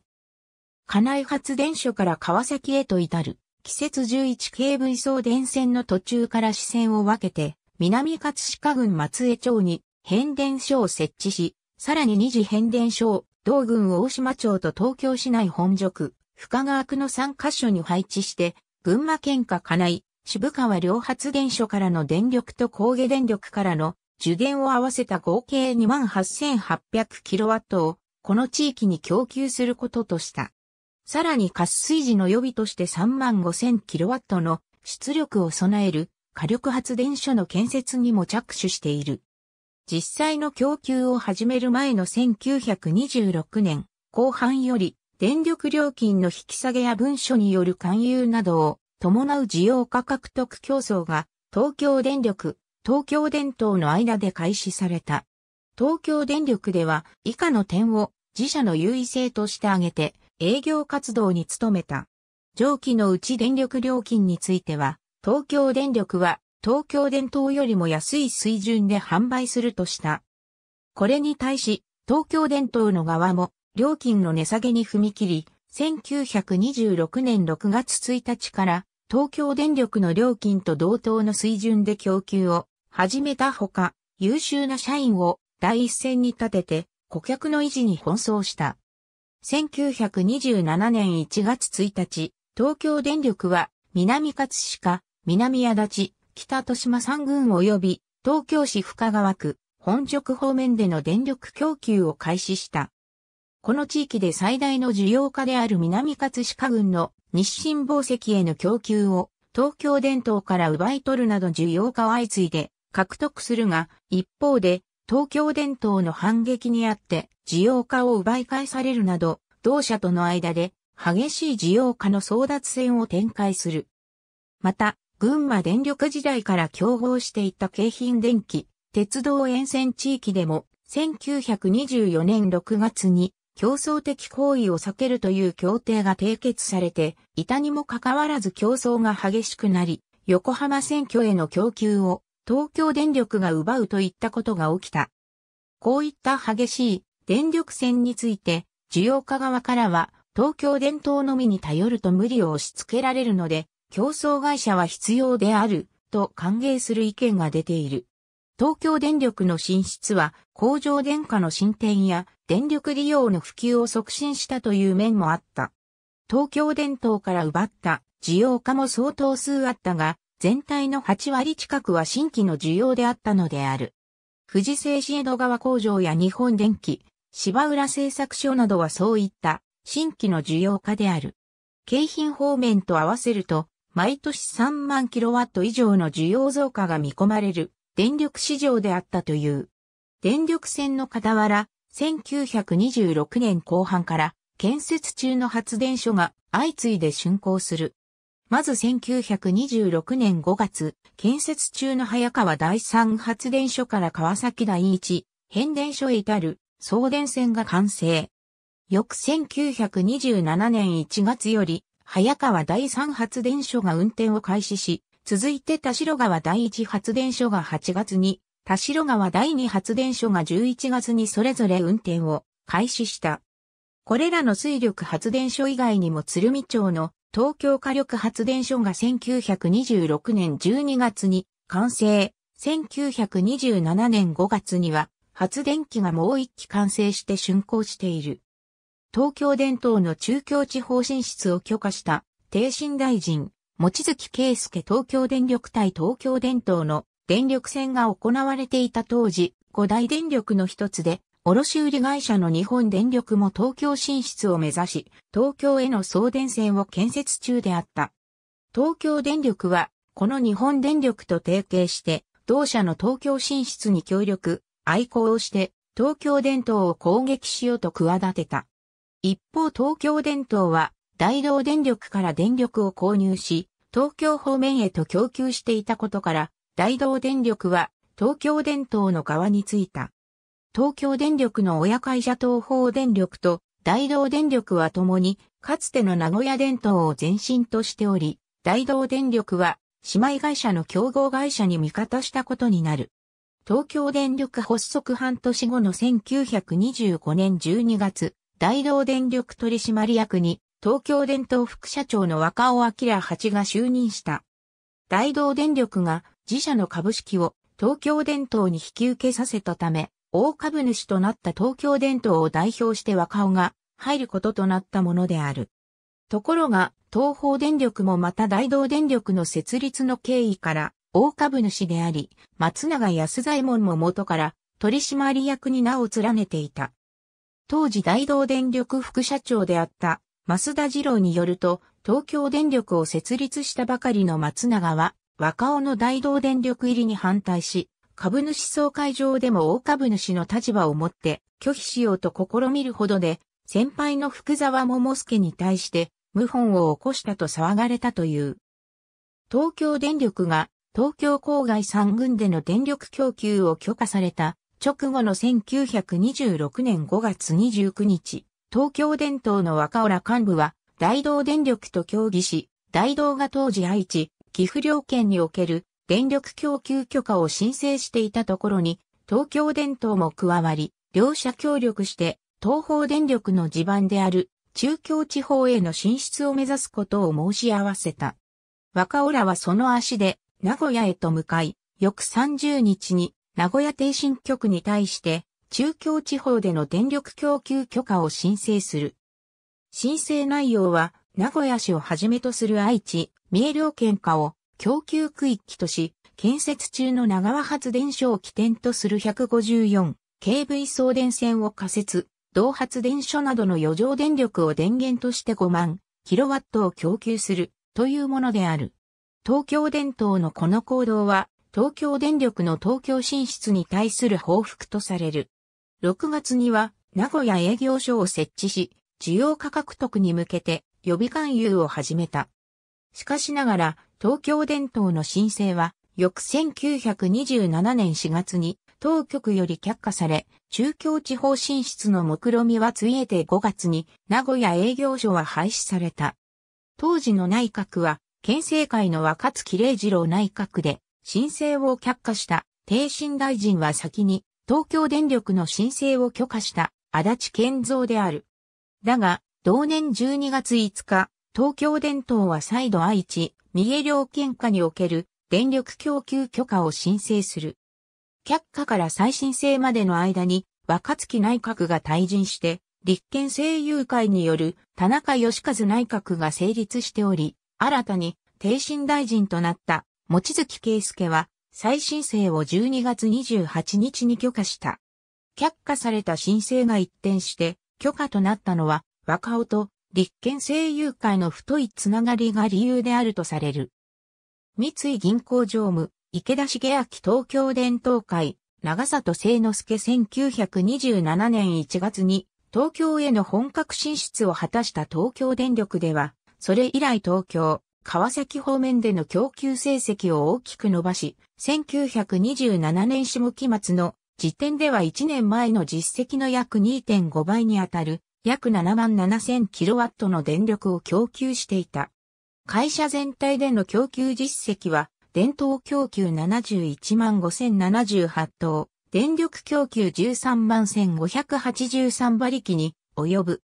加内発電所から川崎へと至る季節11系分送電線の途中から支線を分けて南葛飾郡松江町に変電所を設置し、さらに二次変電所を同郡大島町と東京市内本所区、深川区の3カ所に配置して、群馬県下加内、渋川両発電所からの電力と工芸電力からの受電を合わせた合計 28,800kW をこの地域に供給することとした。さらに活水時の予備として 35,000kW の出力を備える火力発電所の建設にも着手している。実際の供給を始める前の1926年後半より電力料金の引き下げや文書による勧誘などを伴う需要価格特競争が東京電力、東京電灯の間で開始された。東京電力では以下の点を自社の優位性として挙げて営業活動に努めた。上記のうち電力料金については、東京電力は東京電灯よりも安い水準で販売するとした。これに対し、東京電灯の側も料金の値下げに踏み切り、1926年6月1日から東京電力の料金と同等の水準で供給を始めたほか、優秀な社員を第一線に立てて、顧客の維持に奔走した。1927年1月1日、東京電力は南葛飾、南足立、北豊島3郡及び東京市深川区、本直方面での電力供給を開始した。この地域で最大の需要家である南葛飾郡の日清宝石への供給を東京電灯から奪い取るなど需要化を相次いで獲得するが、一方で東京電灯の反撃にあって需要化を奪い返されるなど、同社との間で激しい需要化の争奪戦を展開する。また、群馬電力時代から競合していた京浜電気、鉄道沿線地域でも1924年6月に競争的行為を避けるという協定が締結されて、いたにもかかわらず競争が激しくなり、横浜選挙への供給を東京電力が奪うといったことが起きた。こういった激しい電力戦について、需要家側からは東京電灯のみに頼ると無理を押し付けられるので、競争会社は必要であると歓迎する意見が出ている。東京電力の進出は工場電化の進展や電力利用の普及を促進したという面もあった。東京電灯から奪った需要化も相当数あったが、全体の8割近くは新規の需要であったのである。富士製紙江戸川工場や日本電機、芝浦製作所などはそういった新規の需要化である。景品方面と合わせると、毎年3万キロワット以上の需要増加が見込まれる電力市場であったという。電力線の傍ら、1926年後半から建設中の発電所が相次いで竣工する。まず1926年5月、建設中の早川第三発電所から川崎第一変電所へ至る送電線が完成。翌1927年1月より、早川第三発電所が運転を開始し、続いて田代川第一発電所が8月に、田代川第二発電所が11月にそれぞれ運転を開始した。これらの水力発電所以外にも鶴見町の東京火力発電所が1926年12月に完成、1927年5月には発電機がもう一機完成して竣工している。東京電灯の中京地方進出を許可した、帝新大臣、餅月圭介東京電力対東京電灯の電力戦が行われていた当時、五大電力の一つで、卸売会社の日本電力も東京進出を目指し、東京への送電線を建設中であった。東京電力は、この日本電力と提携して、同社の東京進出に協力、愛好をして、東京電灯を攻撃しようと企てた。一方東京電灯は、大同電力から電力を購入し、東京方面へと供給していたことから、大道電力は東京電灯の側についた。東京電力の親会社東方電力と大道電力は共に、かつての名古屋電灯を前身としており、大道電力は姉妹会社の競合会社に味方したことになる。東京電力発足半年後の1925年12月、大道電力取締役に東京電灯副社長の若尾明八が就任した。大同電力が自社の株式を東京電灯に引き受けさせたため、大株主となった東京電灯を代表して若尾が入ることとなったものである。ところが、東方電力もまた大同電力の設立の経緯から、大株主であり、松永安左衛門も元から取締役に名を連ねていた。当時大同電力副社長であった増田次郎によると、東京電力を設立したばかりの松永は、若尾の大道電力入りに反対し、株主総会上でも大株主の立場を持って拒否しようと試みるほどで、先輩の福沢桃介に対して謀反を起こしたと騒がれたという。東京電力が東京郊外3軍での電力供給を許可された直後の1926年5月29日、東京電灯の若浦幹部は、大道電力と協議し、大道が当時愛知、岐阜両県における電力供給許可を申請していたところに、東京電灯も加わり、両者協力して、東方電力の地盤である中京地方への進出を目指すことを申し合わせた。若浦はその足で名古屋へと向かい、翌30日に名古屋帝進局に対して中京地方での電力供給許可を申請する。申請内容は、名古屋市をはじめとする愛知、三重両県下を供給区域とし、建設中の長和発電所を起点とする 154kV 送電線を仮設、同発電所などの余剰電力を電源として5万キロワットを供給するというものである。東京電灯のこの行動は、東京電力の東京進出に対する報復とされる。6月には名古屋営業所を設置し、需要価格得に向けて予備勧誘を始めた。しかしながら、東京電灯の申請は、翌1927年4月に当局より却下され、中京地方進出の目論みはついえて5月に名古屋営業所は廃止された。当時の内閣は、県政会の若月礼二郎内閣で、申請を却下した、帝進大臣は先に東京電力の申請を許可した足立健三である。だが、同年12月5日、東京電灯は再度愛知、三重料県下における電力供給許可を申請する。却下から再申請までの間に若月内閣が退陣して、立憲政友会による田中義和内閣が成立しており、新たに、挺身大臣となった、持月圭介は、再申請を12月28日に許可した。却下された申請が一転して許可となったのは若尾と立憲政友会の太いつながりが理由であるとされる。三井銀行常務、池田茂明東京伝統会、長里聖之助1927年1月に東京への本格進出を果たした東京電力では、それ以来東京、川崎方面での供給成績を大きく伸ばし、1927年下期末の時点では1年前の実績の約2.5倍にあたる約7万7000キロワットの電力を供給していた。会社全体での供給実績は、電灯供給71万5078等、電力供給13万1583馬力に及ぶ。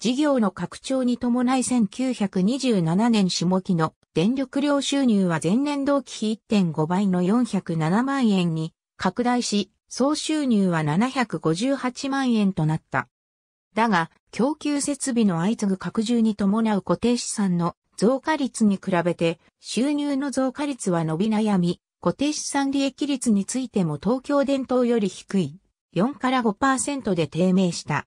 事業の拡張に伴い1927年下期の電力量収入は前年同期比1.5倍の407万円に拡大し、総収入は758万円となった。だが、供給設備の相次ぐ拡充に伴う固定資産の増加率に比べて、収入の増加率は伸び悩み、固定資産利益率についても東京電灯より低い4から5%で低迷した。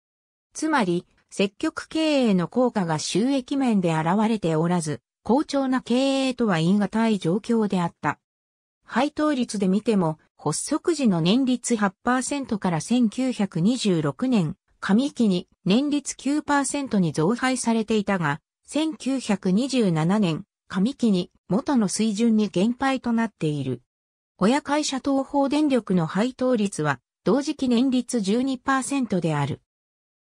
つまり、積極経営の効果が収益面で現れておらず、好調な経営とは言い難い状況であった。配当率で見ても、発足時の年率8%から1926年、上期に年率9%に増配されていたが、1927年、上期に元の水準に減配となっている。親会社東方電力の配当率は、同時期年率12%である。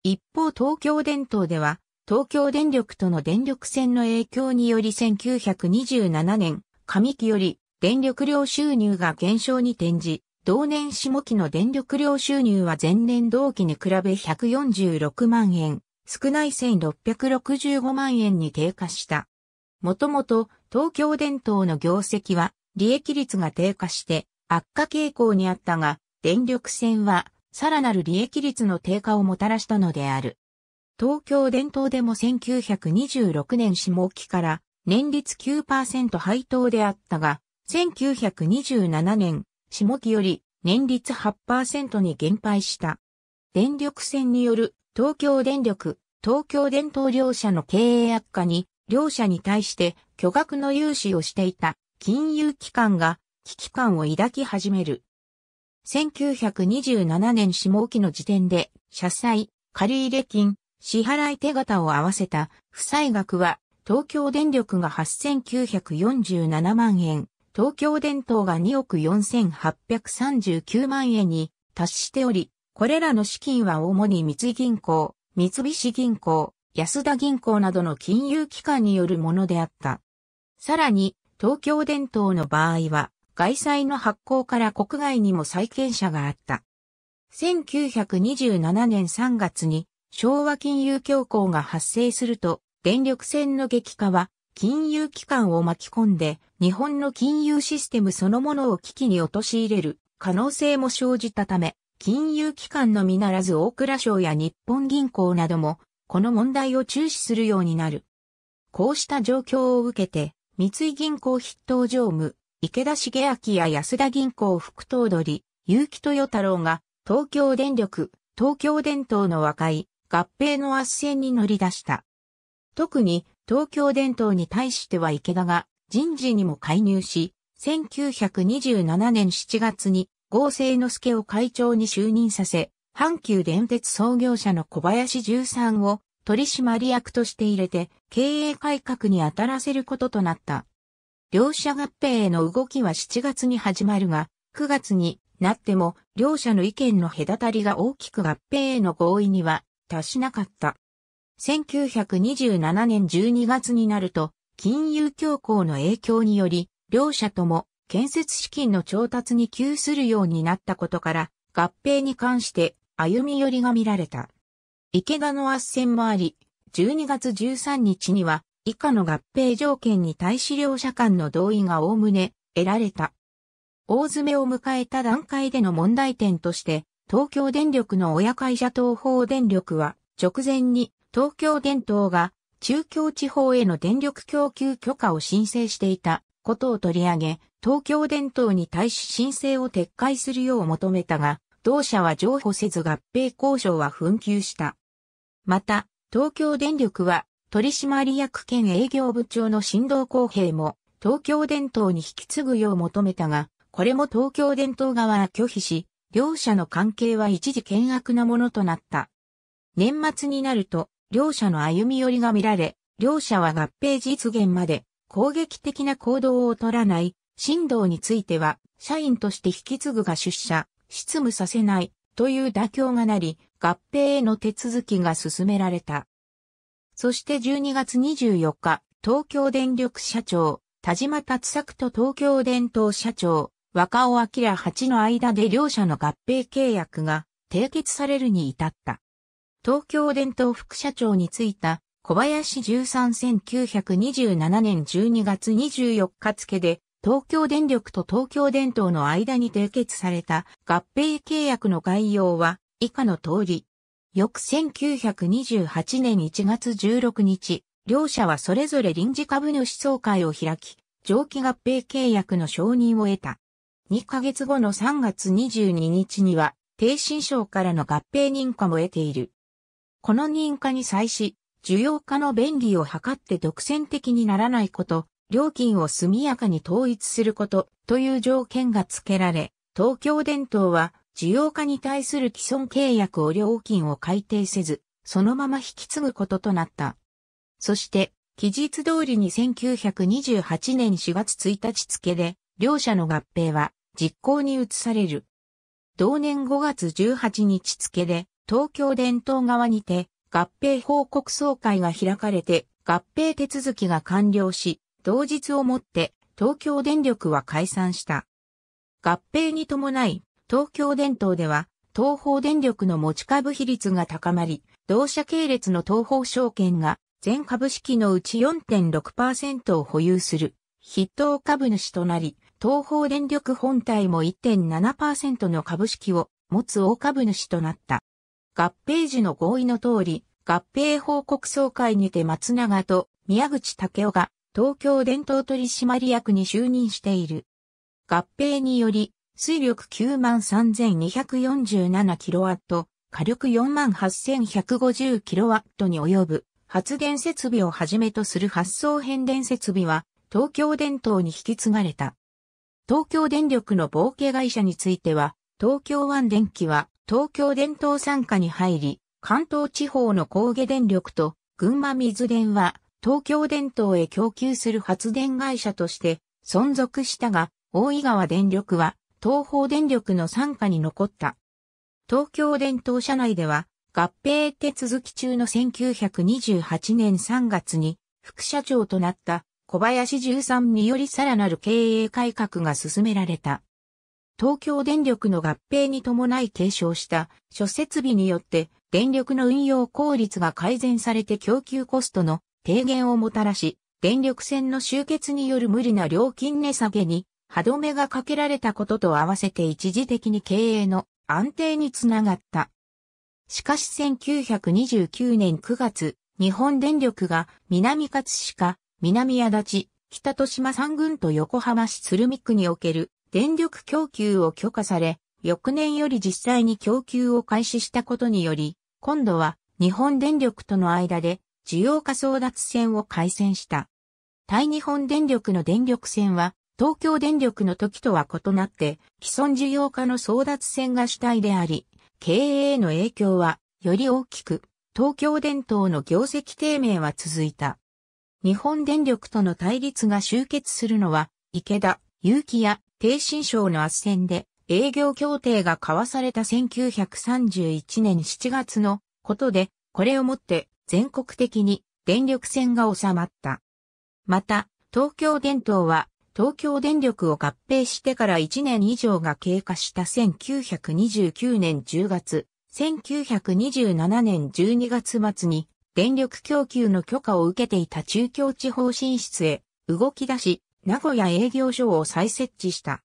一方東京電灯では、東京電力との電力戦の影響により1927年、上期より電力量収入が減少に転じ、同年下期の電力量収入は前年同期に比べ146万円、少ない1665万円に低下した。もともと東京電灯の業績は利益率が低下して悪化傾向にあったが、電力線はさらなる利益率の低下をもたらしたのである。東京電灯でも1926年下期から年率9%配当であったが、1927年下期より年率8%に減配した。電力線による東京電力、東京電灯両社の経営悪化に、両社に対して巨額の融資をしていた金融機関が危機感を抱き始める。1927年下期の時点で、社債、借入金、支払い手形を合わせた負債額は、東京電力が8947万円、東京電灯が2億4839万円に達しており、これらの資金は主に三井銀行、三菱銀行、安田銀行などの金融機関によるものであった。さらに、東京電灯の場合は、外債の発行から国外にも債権者があった。1927年3月に昭和金融恐慌が発生すると、電力線の激化は金融機関を巻き込んで日本の金融システムそのものを危機に陥れる可能性も生じたため、金融機関のみならず大蔵省や日本銀行などもこの問題を注視するようになる。こうした状況を受けて、三井銀行筆頭常務、池田茂明や安田銀行副頭取、結城豊太郎が、東京電力、東京電灯の和解、合併の圧戦に乗り出した。特に、東京電灯に対しては池田が、人事にも介入し、1927年7月に、合成之助を会長に就任させ、阪急電鉄創業者の小林十三を取締役として入れて経営改革に当たらせることとなった。両者合併への動きは7月に始まるが、9月になっても両者の意見の隔たりが大きく合併への合意には達しなかった。1927年12月になると、金融恐慌の影響により、両者とも建設資金の調達に急するようになったことから、合併に関して歩み寄りが見られた。池田の斡旋もあり、12月13日には以下の合併条件に対し両者間の同意がおおむね得られた。大詰めを迎えた段階での問題点として、東京電力の親会社東方電力は、直前に東京電灯が中京地方への電力供給許可を申請していたことを取り上げ、東京電灯に対し申請を撤回するよう求めたが、同社は譲歩せず合併交渉は紛糾した。また、東京電力は取締役兼営業部長の新藤公平も、東京電灯に引き継ぐよう求めたが、これも東京電灯側は拒否し、両者の関係は一時険悪なものとなった。年末になると、両者の歩み寄りが見られ、両者は合併実現まで攻撃的な行動を取らない、新藤については、社員として引き継ぐが出社、執務させない、という妥協がなり、合併への手続きが進められた。そして12月24日、東京電力社長、田島達作と東京電灯社長、若尾明8の間で両社の合併契約が締結されるに至った。東京電灯副社長についた小林131927年12月24日付で東京電力と東京電灯の間に締結された合併契約の概要は以下の通り、翌1928年1月16日、両社はそれぞれ臨時株主総会を開き、上記合併契約の承認を得た。2ヶ月後の3月22日には、低新省からの合併認可も得ている。この認可に際し、需要化の便利を図って独占的にならないこと、料金を速やかに統一することという条件が付けられ、東京電灯は需要化に対する既存契約を料金を改定せず、そのまま引き継ぐこととなった。そして、期日通りに1928年4月1日付で、両社の合併は実行に移される。同年5月18日付で、東京伝統側にて、合併報告総会が開かれて、合併手続きが完了し、同日をもって東京電力は解散した。合併に伴い、東京電灯では、東方電力の持ち株比率が高まり、同社系列の東方証券が全株式のうち4.6%を保有する筆頭株主となり、東方電力本体も1.7%の株式を持つ大株主となった。合併時の合意の通り、合併報告総会にて松永と宮口武雄が東京電灯取締役に就任している。合併により水力 93,247kW、火力 48,150kW に及ぶ発電設備をはじめとする発送変電設備は東京電灯に引き継がれた。東京電力の冒険会社については、東京湾電機は東京電灯傘下に入り、関東地方の工下電力と群馬水電は東京電灯へ供給する発電会社として存続したが、大井川電力は東方電力の傘下に残った。東京電灯社内では、合併手続き中の1928年3月に副社長となった小林十三によりさらなる経営改革が進められた。東京電力の合併に伴い継承した諸設備によって電力の運用効率が改善されて供給コストの低減をもたらし、電力線の集結による無理な料金値下げに歯止めがかけられたことと合わせて一時的に経営の安定につながった。しかし1929年9月、日本電力が南葛飾、南足立、北豊島三軍と横浜市鶴見区における電力供給を許可され、翌年より実際に供給を開始したことにより、今度は日本電力との間で需要化争奪戦を開戦した。対日本電力の電力戦は東京電力の時とは異なって、既存事業家の争奪戦が主体であり、経営への影響はより大きく、東京電灯の業績低迷は続いた。日本電力との対立が終結するのは、池田、結城や低新省の圧戦で営業協定が交わされた1931年7月のことで、これをもって全国的に電力戦が収まった。また、東京電灯は東京電力を合併してから1年以上が経過した1929年10月、1927年12月末に電力供給の許可を受けていた中京地方進出へ動き出し、名古屋営業所を再設置した。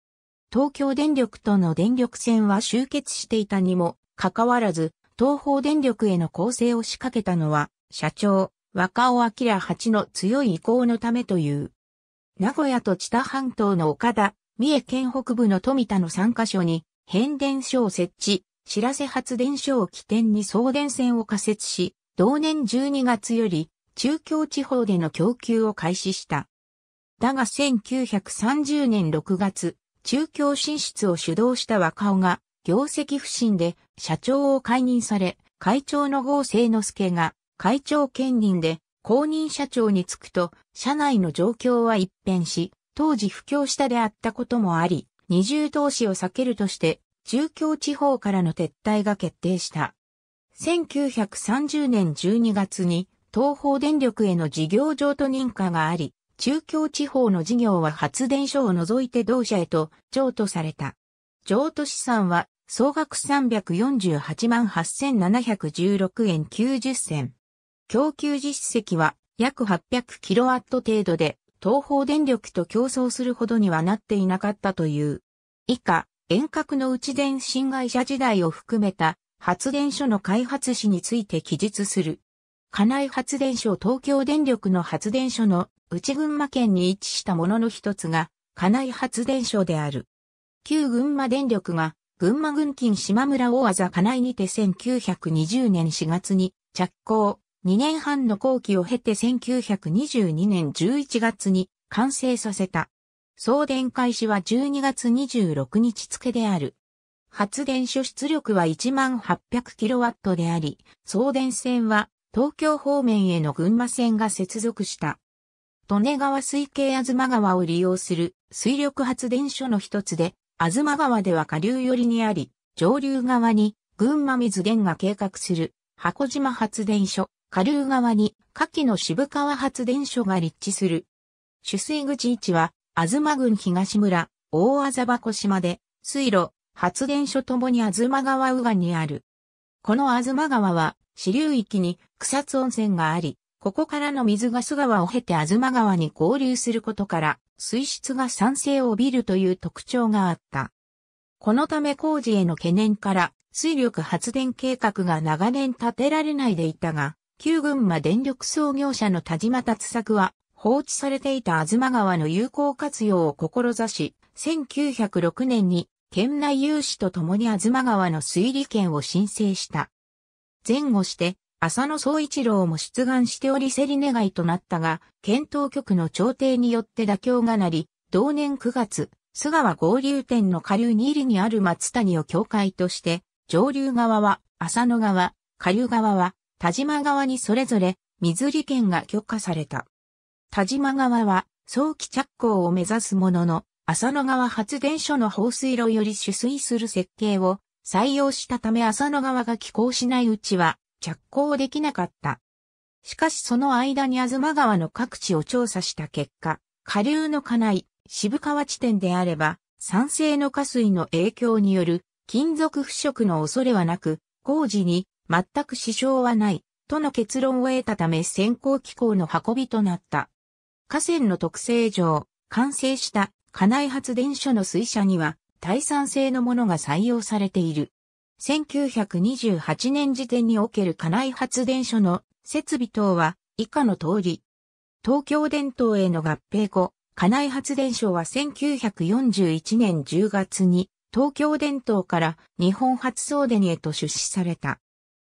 東京電力との電力戦は終結していたにもかかわらず、東方電力への攻勢を仕掛けたのは、社長、若尾明八の強い意向のためという。名古屋と知多半島の岡田、三重県北部の富田の3カ所に、変電所を設置、知らせ発電所を起点に送電線を仮設し、同年12月より、中京地方での供給を開始した。だが1930年6月、中京進出を主導した若尾が、業績不振で社長を解任され、会長の合成之助が会長兼任で公認社長に就くと、社内の状況は一変し、当時不況下であったこともあり、二重投資を避けるとして、中京地方からの撤退が決定した。1930年12月に東方電力への事業譲渡認可があり、中京地方の事業は発電所を除いて同社へと譲渡された。譲渡資産は総額348万8716円90銭。供給実績は約 800kW 程度で、東方電力と競争するほどにはなっていなかったという。以下、遠隔の内電信会社時代を含めた発電所の開発史について記述する。家内発電所東京電力の発電所の内群馬県に位置したものの一つが、家内発電所である。旧群馬電力が、群馬郡近島村大技家内にて1920年4月に着工、2年半の後期を経て1922年11月に完成させた。送電開始は12月26日付である。発電所出力は 1800kW であり、送電線は東京方面への群馬線が接続した。利根川水系東川を利用する水力発電所の一つで、東川では下流寄りにあり、上流側に群馬水源が計画する箱島発電所、下流側に下記の渋川発電所が立地する。取水口位置は、ま郡東村、大麻箱島で、水路、発電所ともにま川右岸にある。このま川は、支流域に草津温泉があり、ここからの水が須川を経てま川に合流することから、水質が酸性を帯びるという特徴があった。このため工事への懸念から、水力発電計画が長年立てられないでいたが、旧群馬電力創業者の田島達作は、放置されていた東川の有効活用を志し、1906年に県内有志と共に東川の水利権を申請した。前後して、浅野総一郎も出願しており競り願いとなったが、検討局の調停によって妥協がなり、同年9月、須川合流店の下流に入りにある松谷を境界として、上流側は浅野川、下流側は田島側にそれぞれ、水利権が許可された。田島側は、早期着工を目指すものの、浅野川発電所の放水路より取水する設計を採用したため浅野川が寄港しないうちは着工できなかった。しかしその間に東川の各地を調査した結果、下流の家内、渋川地点であれば、酸性の下水の影響による金属腐食の恐れはなく、工事に全く支障はない、との結論を得たため先行機構の運びとなった。河川の特性上、完成した家内発電所の水車には、耐酸性のものが採用されている。1928年時点における家内発電所の設備等は以下の通り。東京電灯への合併後、家内発電所は1941年10月に東京電灯から日本初送電へと出資された。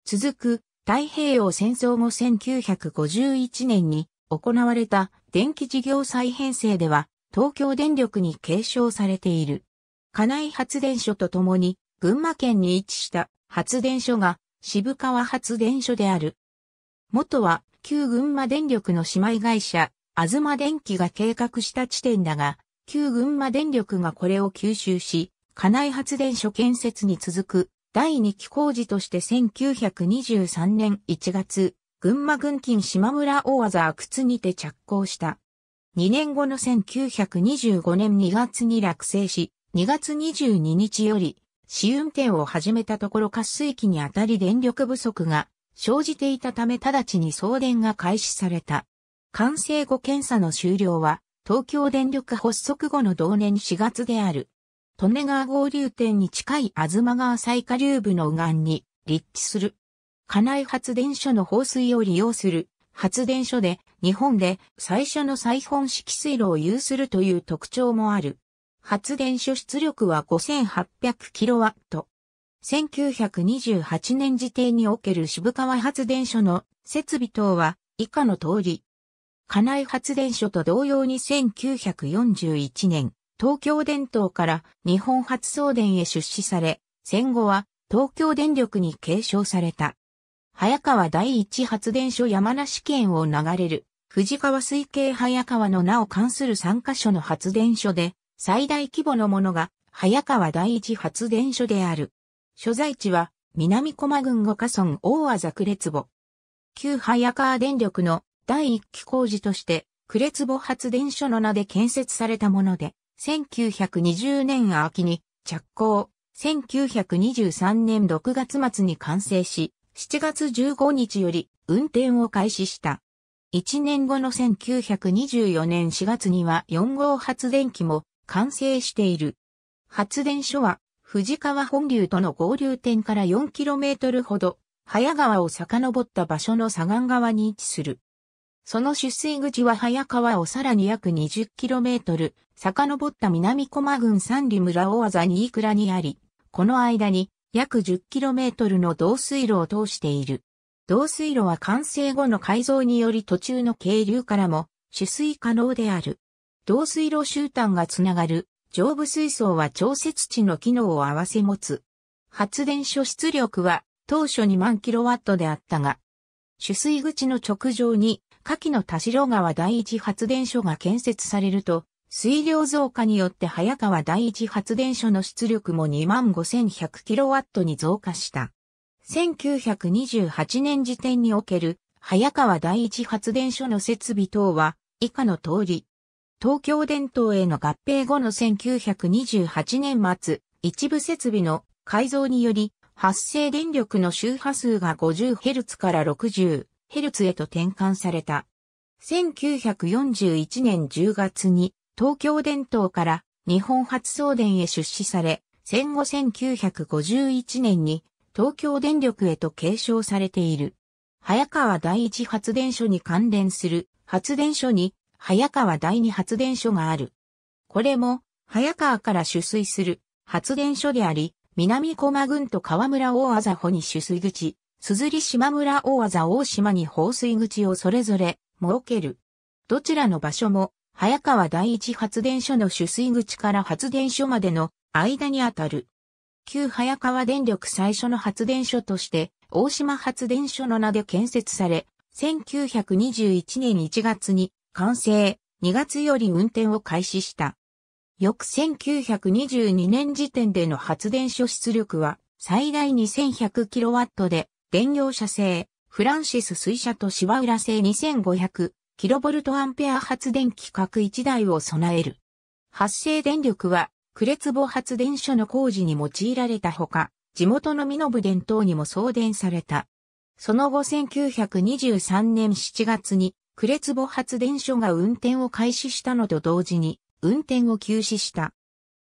続く太平洋戦争後1951年に行われた電気事業再編成では東京電力に継承されている。家内発電所とともに群馬県に位置した発電所が渋川発電所である。元は旧群馬電力の姉妹会社、あずま電機が計画した地点だが、旧群馬電力がこれを吸収し、家内発電所建設に続く第2期工事として1923年1月、群馬軍近島村大技阿久津にて着工した。2年後の1925年2月に落成し、2月22日より、試運転を始めたところ滑水機にあたり電力不足が生じていたため直ちに送電が開始された。完成後検査の終了は東京電力発足後の同年4月である。利根川合流点に近い東川最下流部の右岸に立地する。家内発電所の放水を利用する発電所で日本で最初の再本式水路を有するという特徴もある。発電所出力は 5800kW。1928年時点における渋川発電所の設備等は以下の通り。家内発電所と同様に1941年、東京電灯から日本初送電へ出資され、戦後は東京電力に継承された。早川第一発電所山梨県を流れる、藤川水系早川の名を関する3カ所の発電所で、最大規模のものが早川第一発電所である。所在地は南駒郡五ヶ村大和呉壺。旧早川電力の第一期工事として、呉壺発電所の名で建設されたもので、1920年秋に着工、1923年6月末に完成し、7月15日より運転を開始した。1年後の1924年4月には4号発電機も完成している。発電所は藤川本流との合流点から4トルほど、早川を遡った場所の左岸側に位置する。その取水口は早川をさらに約 20km 遡った南駒郡三里村大技にいくらにあり、この間に約 10km の導水路を通している。導水路は完成後の改造により途中の渓流からも取水可能である。導水路集端がつながる上部水槽は調節池の機能を合わせ持つ。発電所出力は当初2万キロワットであったが、取水口の直上に下記の田代川第一発電所が建設されると、水量増加によって早川第一発電所の出力も 25,100kW に増加した。1928年時点における早川第一発電所の設備等は以下の通り。東京電灯への合併後の1928年末、一部設備の改造により発生電力の周波数が 50Hz から60ヘルツへと転換された。1941年10月に東京電灯から日本発送電へ出資され、戦後1951年に東京電力へと継承されている。早川第一発電所に関連する発電所に早川第二発電所がある。これも早川から取水する発電所であり、南駒郡と河村大麻穂に取水口、木島村大技大島に放水口をそれぞれ設ける。どちらの場所も、早川第一発電所の取水口から発電所までの間にあたる。旧早川電力最初の発電所として、大島発電所の名で建設され、1921年1月に完成、2月より運転を開始した。翌1922年時点での発電所出力は最大 2100kW で電業車製、フランシス水車と芝浦製 2500kV 発電機各1台を備える。発生電力は、クレツボ発電所の工事に用いられたほか、地元の身延電灯にも送電された。その後1923年7月に、クレツボ発電所が運転を開始したのと同時に、運転を休止した。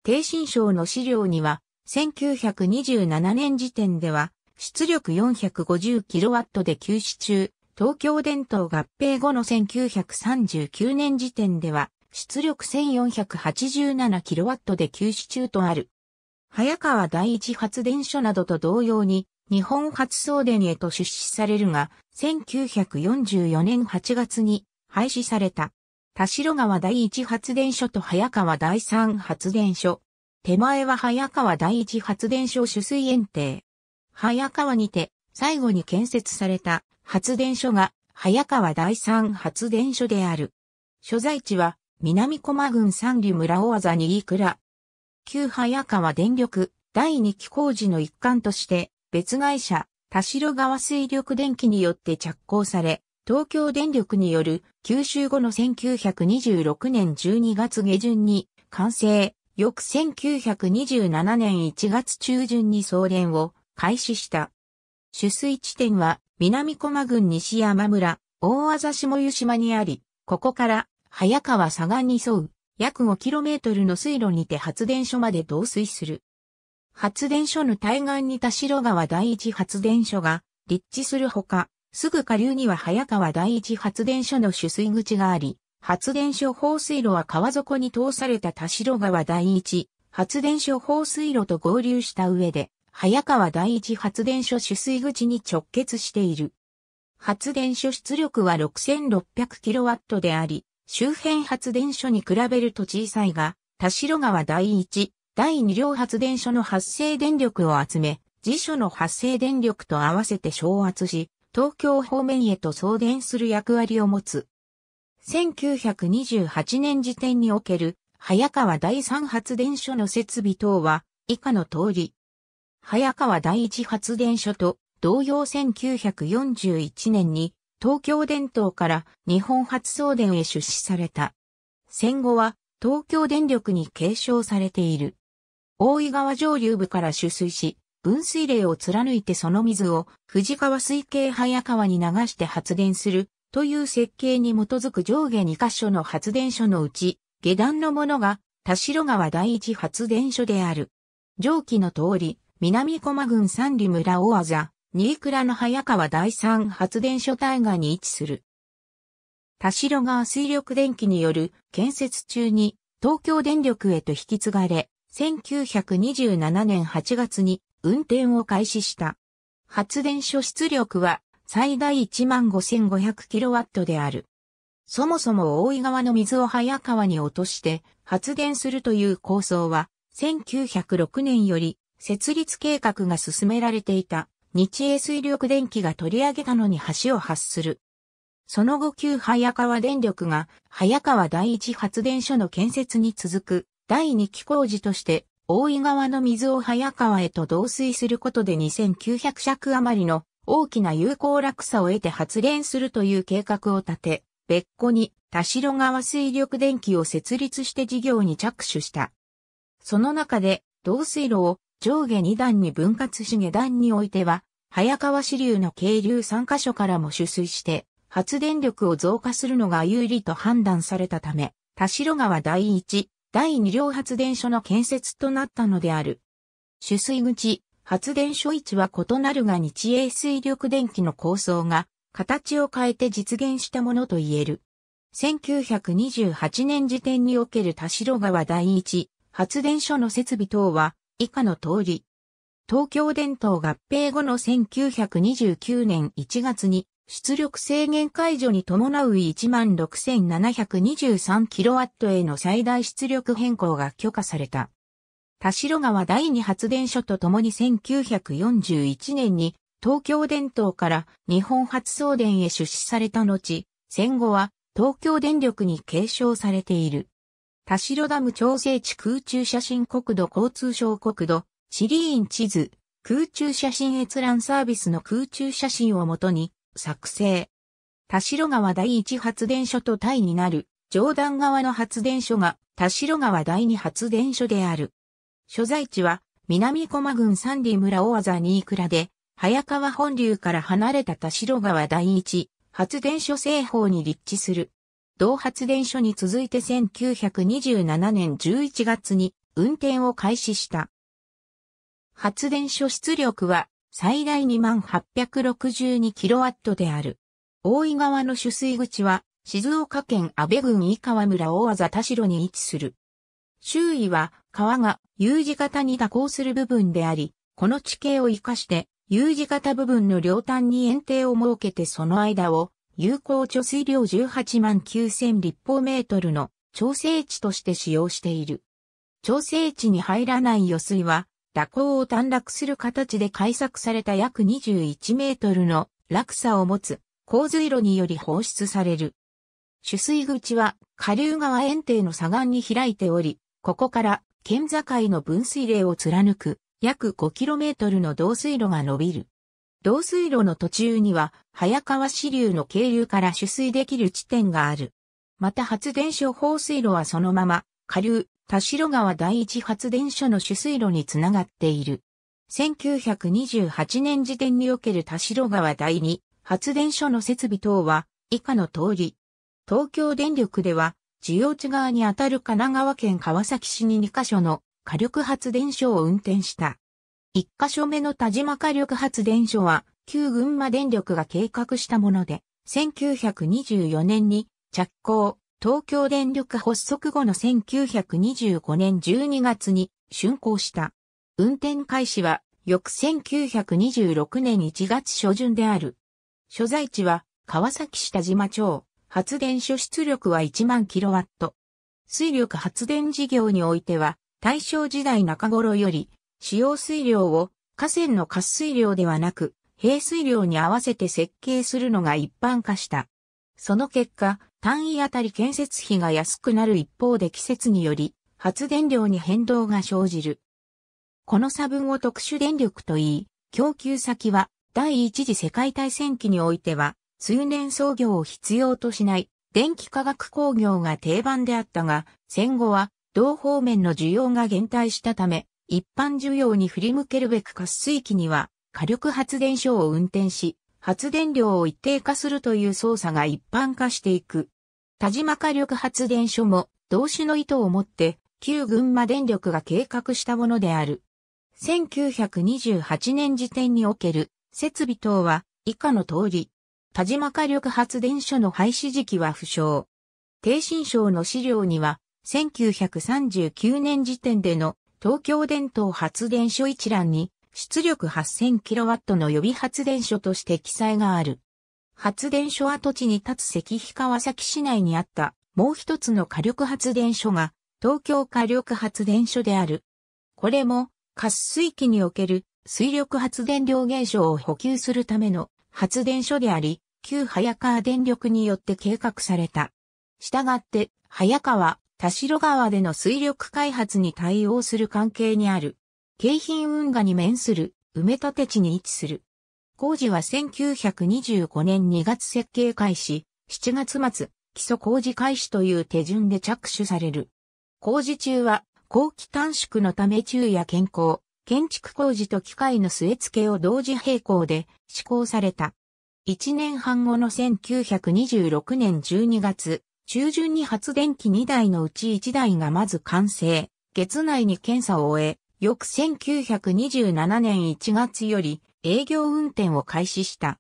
低新省の資料には、1927年時点では、出力 450kW で休止中、東京電灯合併後の1939年時点では、出力 1487kW で休止中とある。早川第一発電所などと同様に、日本初送電へと出資されるが、1944年8月に廃止された。田代川第一発電所と早川第三発電所。手前は早川第一発電所取水園庭。早川にて、最後に建設された発電所が早川第三発電所である。所在地は南駒郡三里村大技にいくら。旧早川電力第二期工事の一環として別会社田代川水力電機によって着工され、東京電力による九州後の1926年12月下旬に完成、翌1927年1月中旬に送電を開始した。取水地点は南駒郡西山村、大技下湯島にあり、ここから早川左岸に沿う約 5km の水路にて発電所まで導水する。発電所の対岸に田代川第一発電所が立地するほか、すぐ下流には早川第一発電所の取水口があり、発電所放水路は川底に通された田代川第一発電所放水路と合流した上で、早川第一発電所取水口に直結している。発電所出力は 6600kW であり、周辺発電所に比べると小さいが、田代川第一、第二両発電所の発生電力を集め、辞書の発生電力と合わせて昇圧し、東京方面へと送電する役割を持つ。1928年時点における早川第三発電所の設備等は以下の通り、早川第一発電所と同様1941年に東京電灯から日本発送電へ出資された。戦後は東京電力に継承されている。大井川上流部から取水し、分水嶺を貫いてその水を藤川水系早川に流して発電するという設計に基づく上下2カ所の発電所のうち、下段のものが田代川第一発電所である。上記の通り、南駒郡三里村大字、新倉の早川第三発電所大河に位置する。田代川水力電気による建設中に東京電力へと引き継がれ、1927年8月に運転を開始した。発電所出力は最大15,500 k w である。そもそも大井川の水を早川に落として発電するという構想は1906年より設立計画が進められていた日英水力電機が取り上げたのに橋を発する。その後旧早川電力が早川第一発電所の建設に続く第二期工事として大井川の水を早川へと導水することで2900尺余りの大きな有効落差を得て発電するという計画を立て、別個に田代川水力電気を設立して事業に着手した。その中で、導水路を上下2段に分割し下段においては、早川支流の渓流3カ所からも取水して、発電力を増加するのが有利と判断されたため、田代川第1、第2両発電所の建設となったのである。取水口、発電所位置は異なるが日英水力電気の構想が形を変えて実現したものと言える。1928年時点における田代川第一発電所の設備等は以下の通り。東京電灯合併後の1929年1月に出力制限解除に伴う 16,723kW への最大出力変更が許可された。田代川第二発電所とともに1941年に東京電灯から日本発送電へ出資された後、戦後は東京電力に継承されている。田代ダム調整地空中写真国土交通省国土、地リーン地図、空中写真閲覧サービスの空中写真をもとに作成。田代川第一発電所と対になる、上段側の発電所が田代川第二発電所である。所在地は南駒郡三里村大技新倉で、早川本流から離れた田代川第一発電所西方に立地する同発電所に続いて1927年11月に運転を開始した。発電所出力は最大2862キロワットである。大井川の取水口は静岡県安倍郡井川村大技田代に位置する。周囲は川が U 字型に蛇行する部分であり、この地形を活かして U 字型部分の両端に園庭を設けてその間を有効貯水量18万9000立方メートルの調整池として使用している。調整池に入らない余水は、蛇行を短絡する形で開削された約21メートルの落差を持つ洪水路により放出される。取水口は下流川園庭の左岸に開いており、ここから県境の分水嶺を貫く約5トルの導水路が伸びる。導水路の途中には、早川支流の渓流から取水できる地点がある。また発電所放水路はそのまま、下流、田代川第一発電所の取水路につながっている。1928年時点における田代川第二発電所の設備等は、以下の通り。東京電力では、需要地側にあたる神奈川県川崎市に2カ所の火力発電所を運転した。一箇所目の田島火力発電所は、旧群馬電力が計画したもので、1924年に着工、東京電力発足後の1925年12月に竣工した。運転開始は、翌1926年1月初旬である。所在地は、川崎市田島町、発電所出力は1万キロワット。水力発電事業においては、大正時代中頃より、使用水量を河川の活水量ではなく、平水量に合わせて設計するのが一般化した。その結果、単位あたり建設費が安くなる一方で季節により発電量に変動が生じる。この差分を特殊電力と言い、供給先は第一次世界大戦期においては、通年操業を必要としない電気化学工業が定番であったが、戦後は同方面の需要が減退したため、一般需要に振り向けるべく滑水器には火力発電所を運転し、発電量を一定化するという操作が一般化していく。田島火力発電所も同種の意図を持って旧群馬電力が計画したものである。1928年時点における設備等は以下の通り、田島火力発電所の廃止時期は不詳。低新省の資料には1939年時点での東京電灯発電所一覧に出力 8000kW の予備発電所として記載がある。発電所跡地に立つ石碑川崎市内にあったもう一つの火力発電所が東京火力発電所である。これも活水器における水力発電量減少を補給するための発電所であり、旧早川電力によって計画された。したがって、早川、田代川での水力開発に対応する関係にある、京浜運河に面する埋め立て地に位置する。工事は1925年2月設計開始、7月末、基礎工事開始という手順で着手される。工事中は、工期短縮のため昼夜健康、建築工事と機械の据え付けを同時並行で施行された。1年半後の1926年12月、中旬に発電機2台のうち1台がまず完成、月内に検査を終え、翌1927年1月より営業運転を開始した。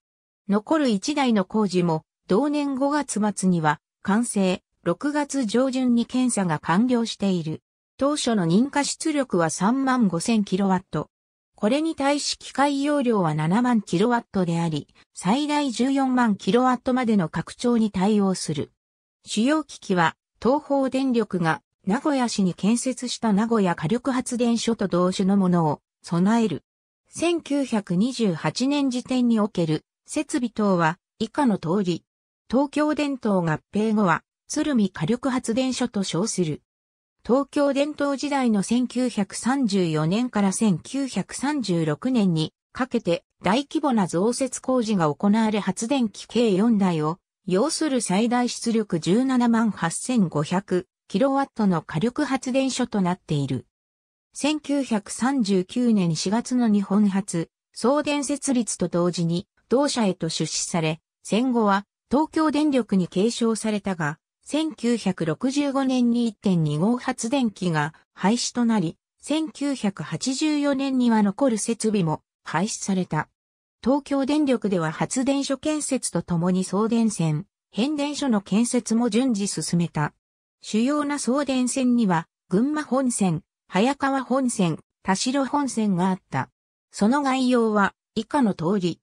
残る1台の工事も同年5月末には完成、6月上旬に検査が完了している。当初の認可出力は3万5000キロワット。これに対し機械容量は7万キロワットであり、最大14万キロワットまでの拡張に対応する。主要機器は、東方電力が名古屋市に建設した名古屋火力発電所と同種のものを備える。1928年時点における設備等は以下の通り、東京電灯合併後は鶴見火力発電所と称する。東京電灯時代の1934年から1936年にかけて大規模な増設工事が行われ発電機計4台を要する最大出力17万8500キロワットの火力発電所となっている。1939年4月の日本発、送電設立と同時に同社へと出資され、戦後は東京電力に継承されたが、1965年に1.2号発電機が廃止となり、1984年には残る設備も廃止された。東京電力では発電所建設とともに送電線、変電所の建設も順次進めた。主要な送電線には、群馬本線、早川本線、田代本線があった。その概要は以下の通り。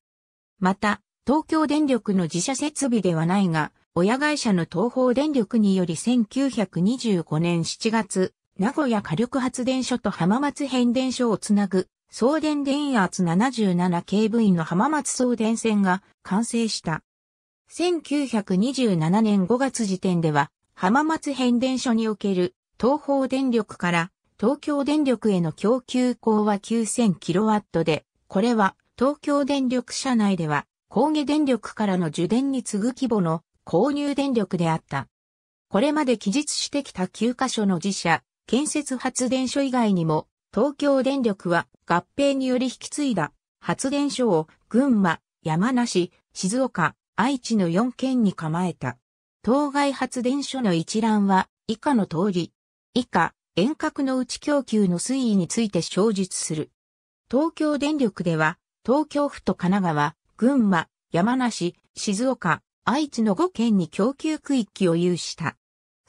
また、東京電力の自社設備ではないが、親会社の東方電力により1925年7月、名古屋火力発電所と浜松変電所をつなぐ送電電圧 77kV の浜松送電線が完成した。1927年5月時点では、浜松変電所における東方電力から東京電力への供給口は 9000kW で、これは東京電力社内では、工下電力からの受電に次ぐ規模の購入電力であった。これまで記述してきた9カ所の自社、建設発電所以外にも、東京電力は合併により引き継いだ発電所を群馬、山梨、静岡、愛知の4県に構えた。当該発電所の一覧は以下の通り、以下、遠隔の内供給の推移について詳述する。東京電力では、東京府と神奈川、群馬、山梨、静岡、愛知の5県に供給区域を有した。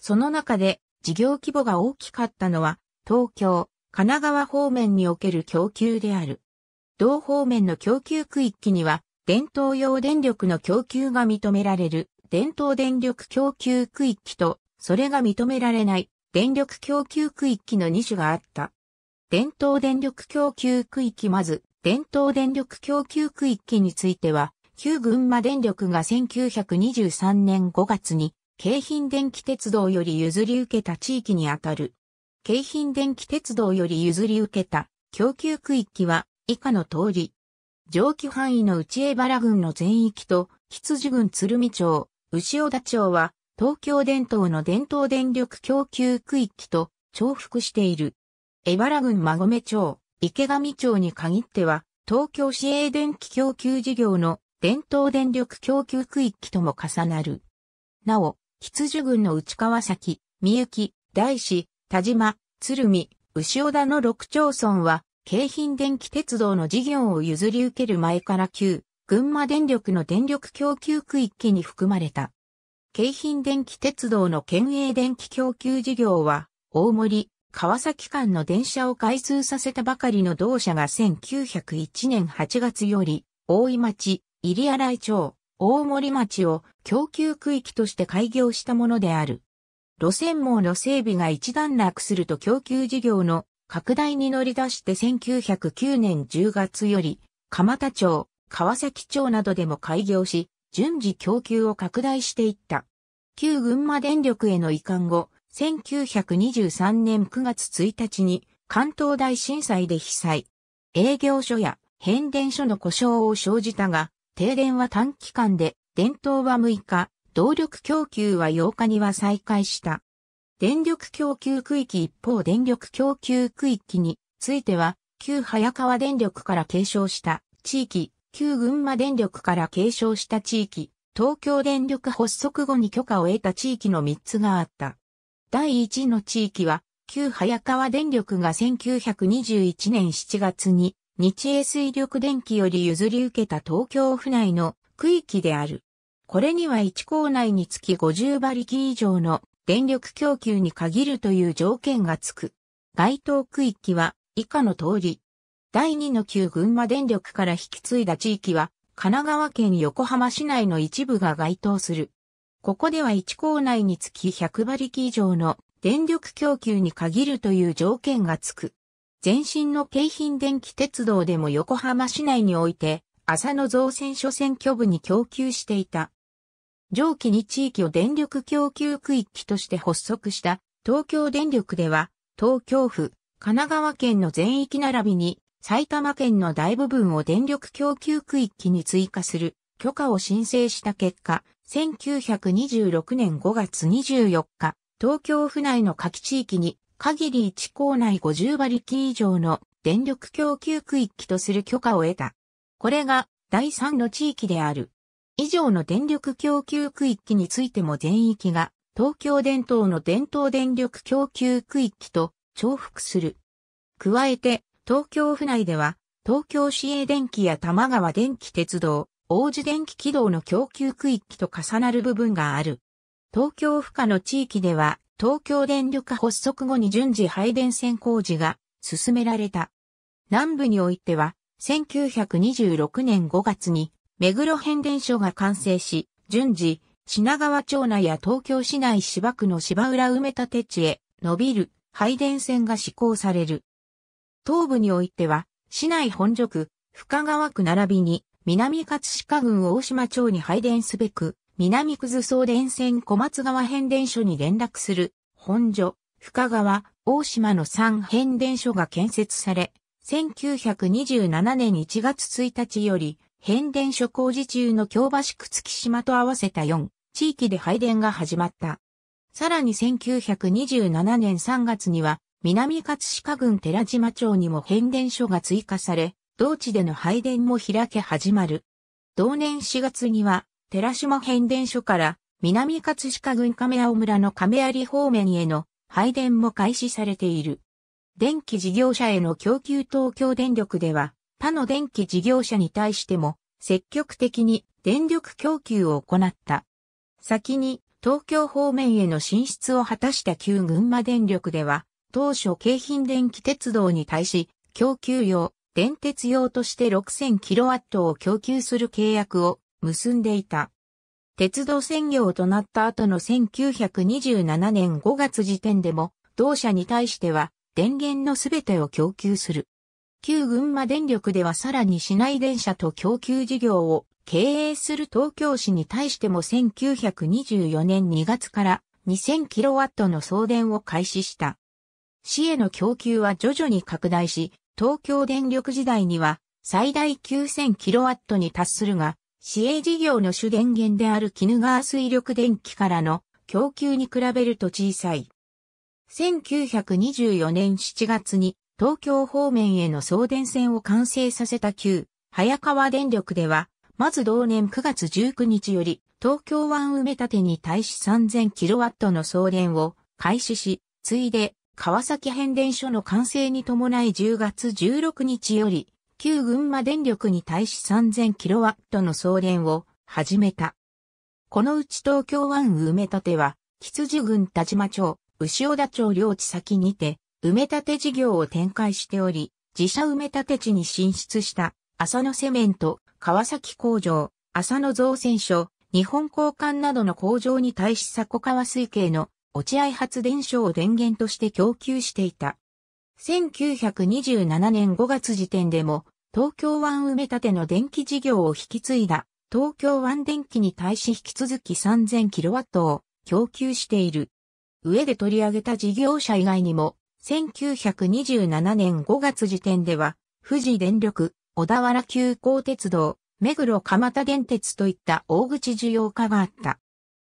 その中で事業規模が大きかったのは、東京、神奈川方面における供給である。同方面の供給区域には、伝統用電力の供給が認められる伝統電力供給区域と、それが認められない電力供給区域の2種があった。伝統電力供給区域まず、伝統電力供給区域については、旧群馬電力が1923年5月に、京浜電気鉄道より譲り受けた地域にあたる京浜電気鉄道より譲り受けた供給区域は以下の通り。上記範囲の内江原郡の全域と羊郡鶴見町、牛尾田町は東京電灯の伝統電力供給区域と重複している。江原郡馬込町、池上町に限っては東京市営電気供給事業の伝統電力供給区域とも重なる。なお、羊郡の内川崎、三雪、大市。田島、鶴見、牛尾田の6町村は、京浜電気鉄道の事業を譲り受ける前から旧、群馬電力の電力供給区域に含まれた。京浜電気鉄道の県営電気供給事業は、大森、川崎間の電車を開通させたばかりの同社が1901年8月より、大井町、入荒井町、大森町を供給区域として開業したものである。路線網の整備が一段落すると供給事業の拡大に乗り出して1909年10月より、蒲田町、川崎町などでも開業し、順次供給を拡大していった。旧群馬電力への移管後、1923年9月1日に関東大震災で被災。営業所や変電所の故障を生じたが、停電は短期間で、電灯は6日、動力供給は8日には再開した。電力供給区域一方電力供給区域については、旧早川電力から継承した地域、旧群馬電力から継承した地域、東京電力発足後に許可を得た地域の3つがあった。第1の地域は、旧早川電力が1921年7月に日英水力電気より譲り受けた東京府内の区域である。これには1校内につき50馬力以上の電力供給に限るという条件がつく。該当区域は以下の通り。第2の旧群馬電力から引き継いだ地域は神奈川県横浜市内の一部が該当する。ここでは1校内につき100馬力以上の電力供給に限るという条件がつく。前身の京浜電気鉄道でも横浜市内において浅野造船所選挙部に供給していた。上記に地域を電力供給区域として発足した東京電力では、東京府、神奈川県の全域並びに埼玉県の大部分を電力供給区域に追加する許可を申請した結果、1926年5月24日、東京府内の下記地域に限り1校内50馬力以上の電力供給区域とする許可を得た。これが第3の地域である。以上の電力供給区域についても全域が東京電灯の伝統電力供給区域と重複する。加えて東京府内では東京市営電気や多摩川電気鉄道、王子電気軌道の供給区域と重なる部分がある。東京府下の地域では東京電力発足後に順次配電線工事が進められた。南部においては1926年5月に、目黒変電所が完成し、順次、品川町内や東京市内芝区の芝浦埋め立て地へ伸びる配電線が施行される。東部においては、市内本所区、深川区並びに、南葛飾郡大島町に配電すべく、南葛送電線小松川変電所に連絡する、本所、深川、大島の3変電所が建設され、1927年1月1日より、変電所工事中の京橋区月島と合わせた4地域で配電が始まった。さらに1927年3月には、南葛飾郡寺島町にも変電所が追加され、同地での配電も開け始まる。同年4月には、寺島変電所から、南葛飾郡亀青村の亀有方面への配電も開始されている。電気事業者への供給東京電力では、他の電気事業者に対しても、積極的に電力供給を行った。先に東京方面への進出を果たした旧群馬電力では、当初京浜電気鉄道に対し、供給用、電鉄用として 6000kW を供給する契約を結んでいた。鉄道専業となった後の1927年5月時点でも、同社に対しては電源のすべてを供給する。旧群馬電力ではさらに市内電車と供給事業を経営する東京市に対しても1924年2月から 2000kW の送電を開始した。市への供給は徐々に拡大し、東京電力時代には最大 9000kW に達するが、市営事業の主電源である鬼怒川水力電気からの供給に比べると小さい。1924年7月に東京方面への送電線を完成させた旧早川電力では、まず同年9月19日より東京湾埋め立てに対し 3000kW の送電を開始し、ついで川崎変電所の完成に伴い10月16日より旧群馬電力に対し 3000kW の送電を始めた。このうち東京湾埋め立ては、羊郡田島町、潮田町領地先にて、埋め立て事業を展開しており、自社埋め立て地に進出した、浅野セメント、川崎工場、浅野造船所、日本交換などの工場に対し佐古川水系の落合発電所を電源として供給していた。1927年5月時点でも、東京湾埋め立ての電気事業を引き継いだ、東京湾電気に対し引き続き 3000kW を供給している。上で取り上げた事業者以外にも、1927年5月時点では、富士電力、小田原急行鉄道、目黒蒲田電鉄といった大口需要化があった。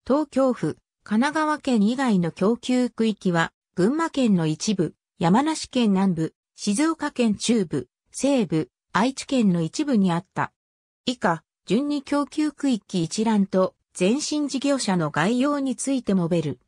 東京府、神奈川県以外の供給区域は、群馬県の一部、山梨県南部、静岡県中部、西部、愛知県の一部にあった。以下、順に供給区域一覧と、全身事業者の概要について述べる。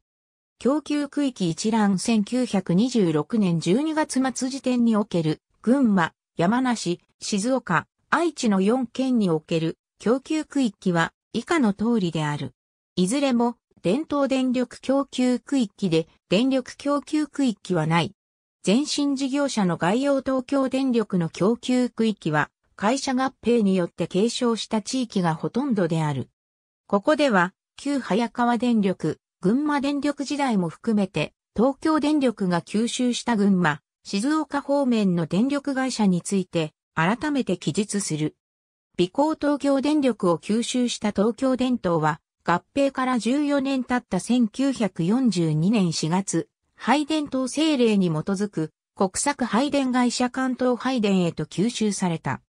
供給区域一覧1926年12月末時点における、群馬、山梨、静岡、愛知の4県における供給区域は以下の通りである。いずれも伝統電力供給区域で電力供給区域はない。前身事業者の概要東京電力の供給区域は会社合併によって継承した地域がほとんどである。ここでは旧早川電力、群馬電力時代も含めて、東京電力が吸収した群馬、静岡方面の電力会社について、改めて記述する。美光東京電力を吸収した東京電灯は、合併から14年経った1942年4月、配電灯政令に基づく国策配電会社関東配電へと吸収された。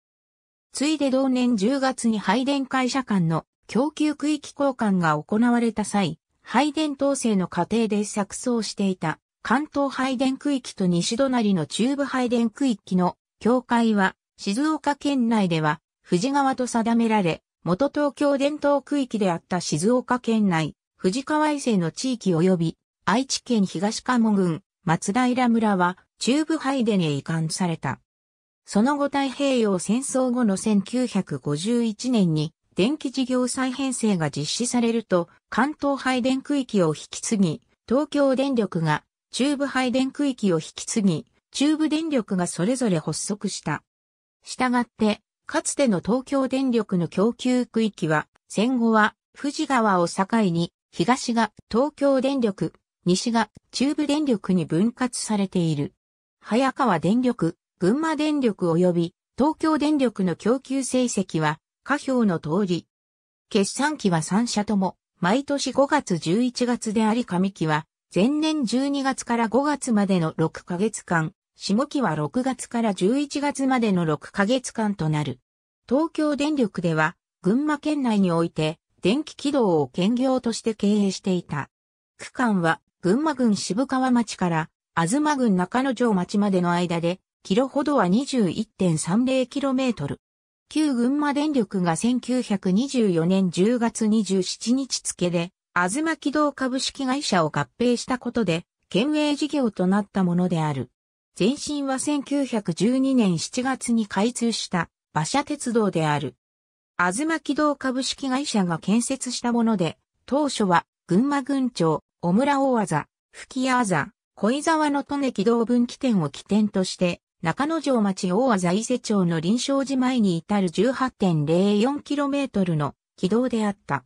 ついで同年10月に配電会社間の供給区域交換が行われた際、配電統制の過程で錯綜していた関東配電区域と西隣の中部配電区域の境界は静岡県内では富士川と定められ、元東京伝統区域であった静岡県内、富士川衛西の地域及び愛知県東鴨郡松平村は中部配電へ移管された。その後太平洋戦争後の1951年に電気事業再編成が実施されると、関東配電区域を引き継ぎ、東京電力が中部配電区域を引き継ぎ、中部電力がそれぞれ発足した。したがって、かつての東京電力の供給区域は、戦後は富士川を境に、東が東京電力、西が中部電力に分割されている。早川電力、群馬電力及び東京電力の供給成績は、下表の通り。決算期は3社とも毎年5月11月であり上期は、前年12月から5月までの6ヶ月間、下期は6月から11月までの6ヶ月間となる。東京電力では、群馬県内において、電気軌道を兼業として経営していた。区間は、群馬郡渋川町から、東郡中野城町までの間で、キロほどは 21.30km。旧群馬電力が1924年10月27日付で、あずま軌道株式会社を合併したことで、県営事業となったものである。前身は1912年7月に開通した馬車鉄道である。あずま軌道株式会社が建設したもので、当初は群馬郡庁、小村大技、吹屋技、小井沢の利根軌道分岐点を起点として、中野城町大和伊勢町の臨床寺前に至る 18.04km の軌道であった。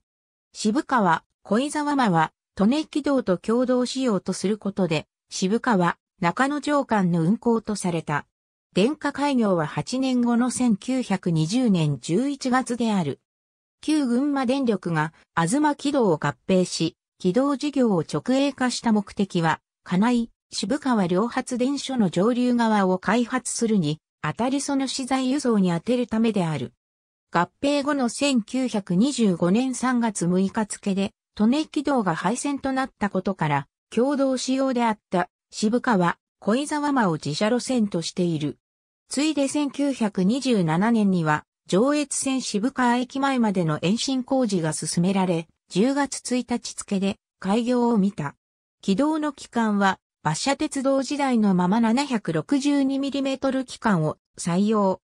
渋川、小井沢間は、利根軌道と共同しようとすることで、渋川、中野城間の運行とされた。電化開業は8年後の1920年11月である。旧群馬電力が、東軌道を合併し、軌道事業を直営化した目的は、金井、渋川両発電所の上流側を開発するに、あたりその資材輸送に充てるためである。合併後の1925年3月6日付で、利根軌道が廃線となったことから、共同使用であった渋川、小井沢間を自社路線としている。ついで1927年には、上越線渋川駅前までの延伸工事が進められ、10月1日付で開業を見た。軌道の期間は馬車鉄道時代のまま 762mm 機関を採用。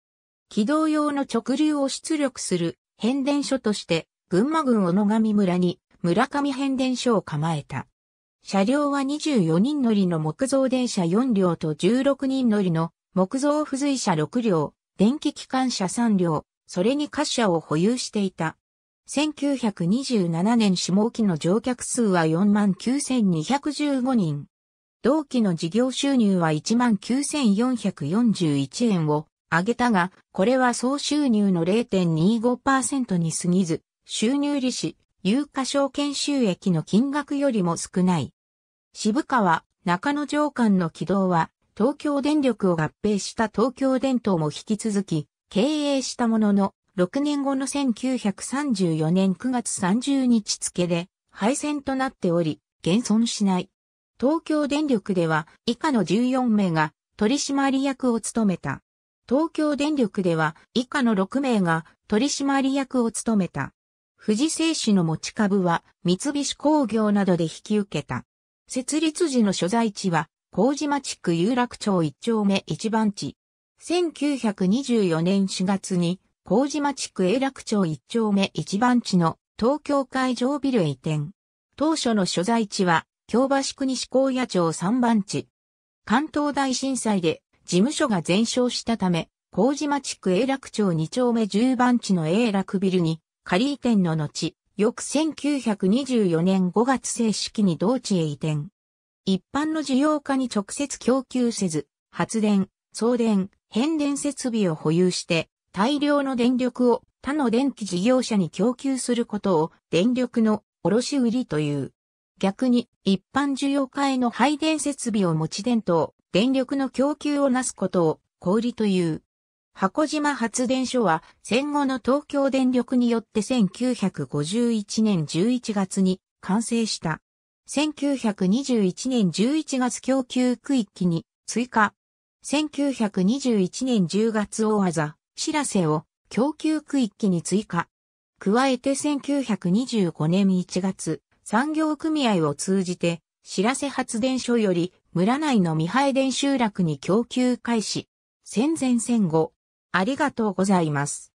軌道用の直流を出力する変電所として群馬郡小野上村に村上変電所を構えた。車両は24人乗りの木造電車4両と16人乗りの木造付随車6両、電気機関車3両、それに貨車を保有していた。1927年下期の乗客数は49,215人。同期の事業収入は19,441円を上げたが、これは総収入の0.25%に過ぎず、収入利子、有価証券収益の金額よりも少ない。渋川、中野城間の軌道は、東京電力を合併した東京電灯も引き続き、経営したものの、6年後の1934年9月30日付で、廃線となっており、現存しない。東京電力では以下の14名が取締役を務めた。東京電力では以下の6名が取締役を務めた。富士製紙の持ち株は三菱工業などで引き受けた。設立時の所在地は麹町区有楽町1丁目1番地。1924年4月に麹町区永楽町1丁目1番地の東京海上ビルへ移転。当初の所在地は京橋区西高野町3番地。関東大震災で事務所が全焼したため、麹町区永楽町2丁目10番地の永楽ビルに仮移転の後、翌1924年5月正式に同地へ移転。一般の需要家に直接供給せず、発電、送電、変電設備を保有して、大量の電力を他の電気事業者に供給することを電力の卸売りという。逆に一般需要家への配電設備を持ち電灯、電力の供給をなすことを小売という。箱島発電所は戦後の東京電力によって1951年11月に完成した。1921年11月供給区域に追加。1921年10月大技、知らせを供給区域に追加。加えて1925年1月、産業組合を通じて、白瀬発電所より村内の未配電集落に供給開始。戦前戦後、ありがとうございます。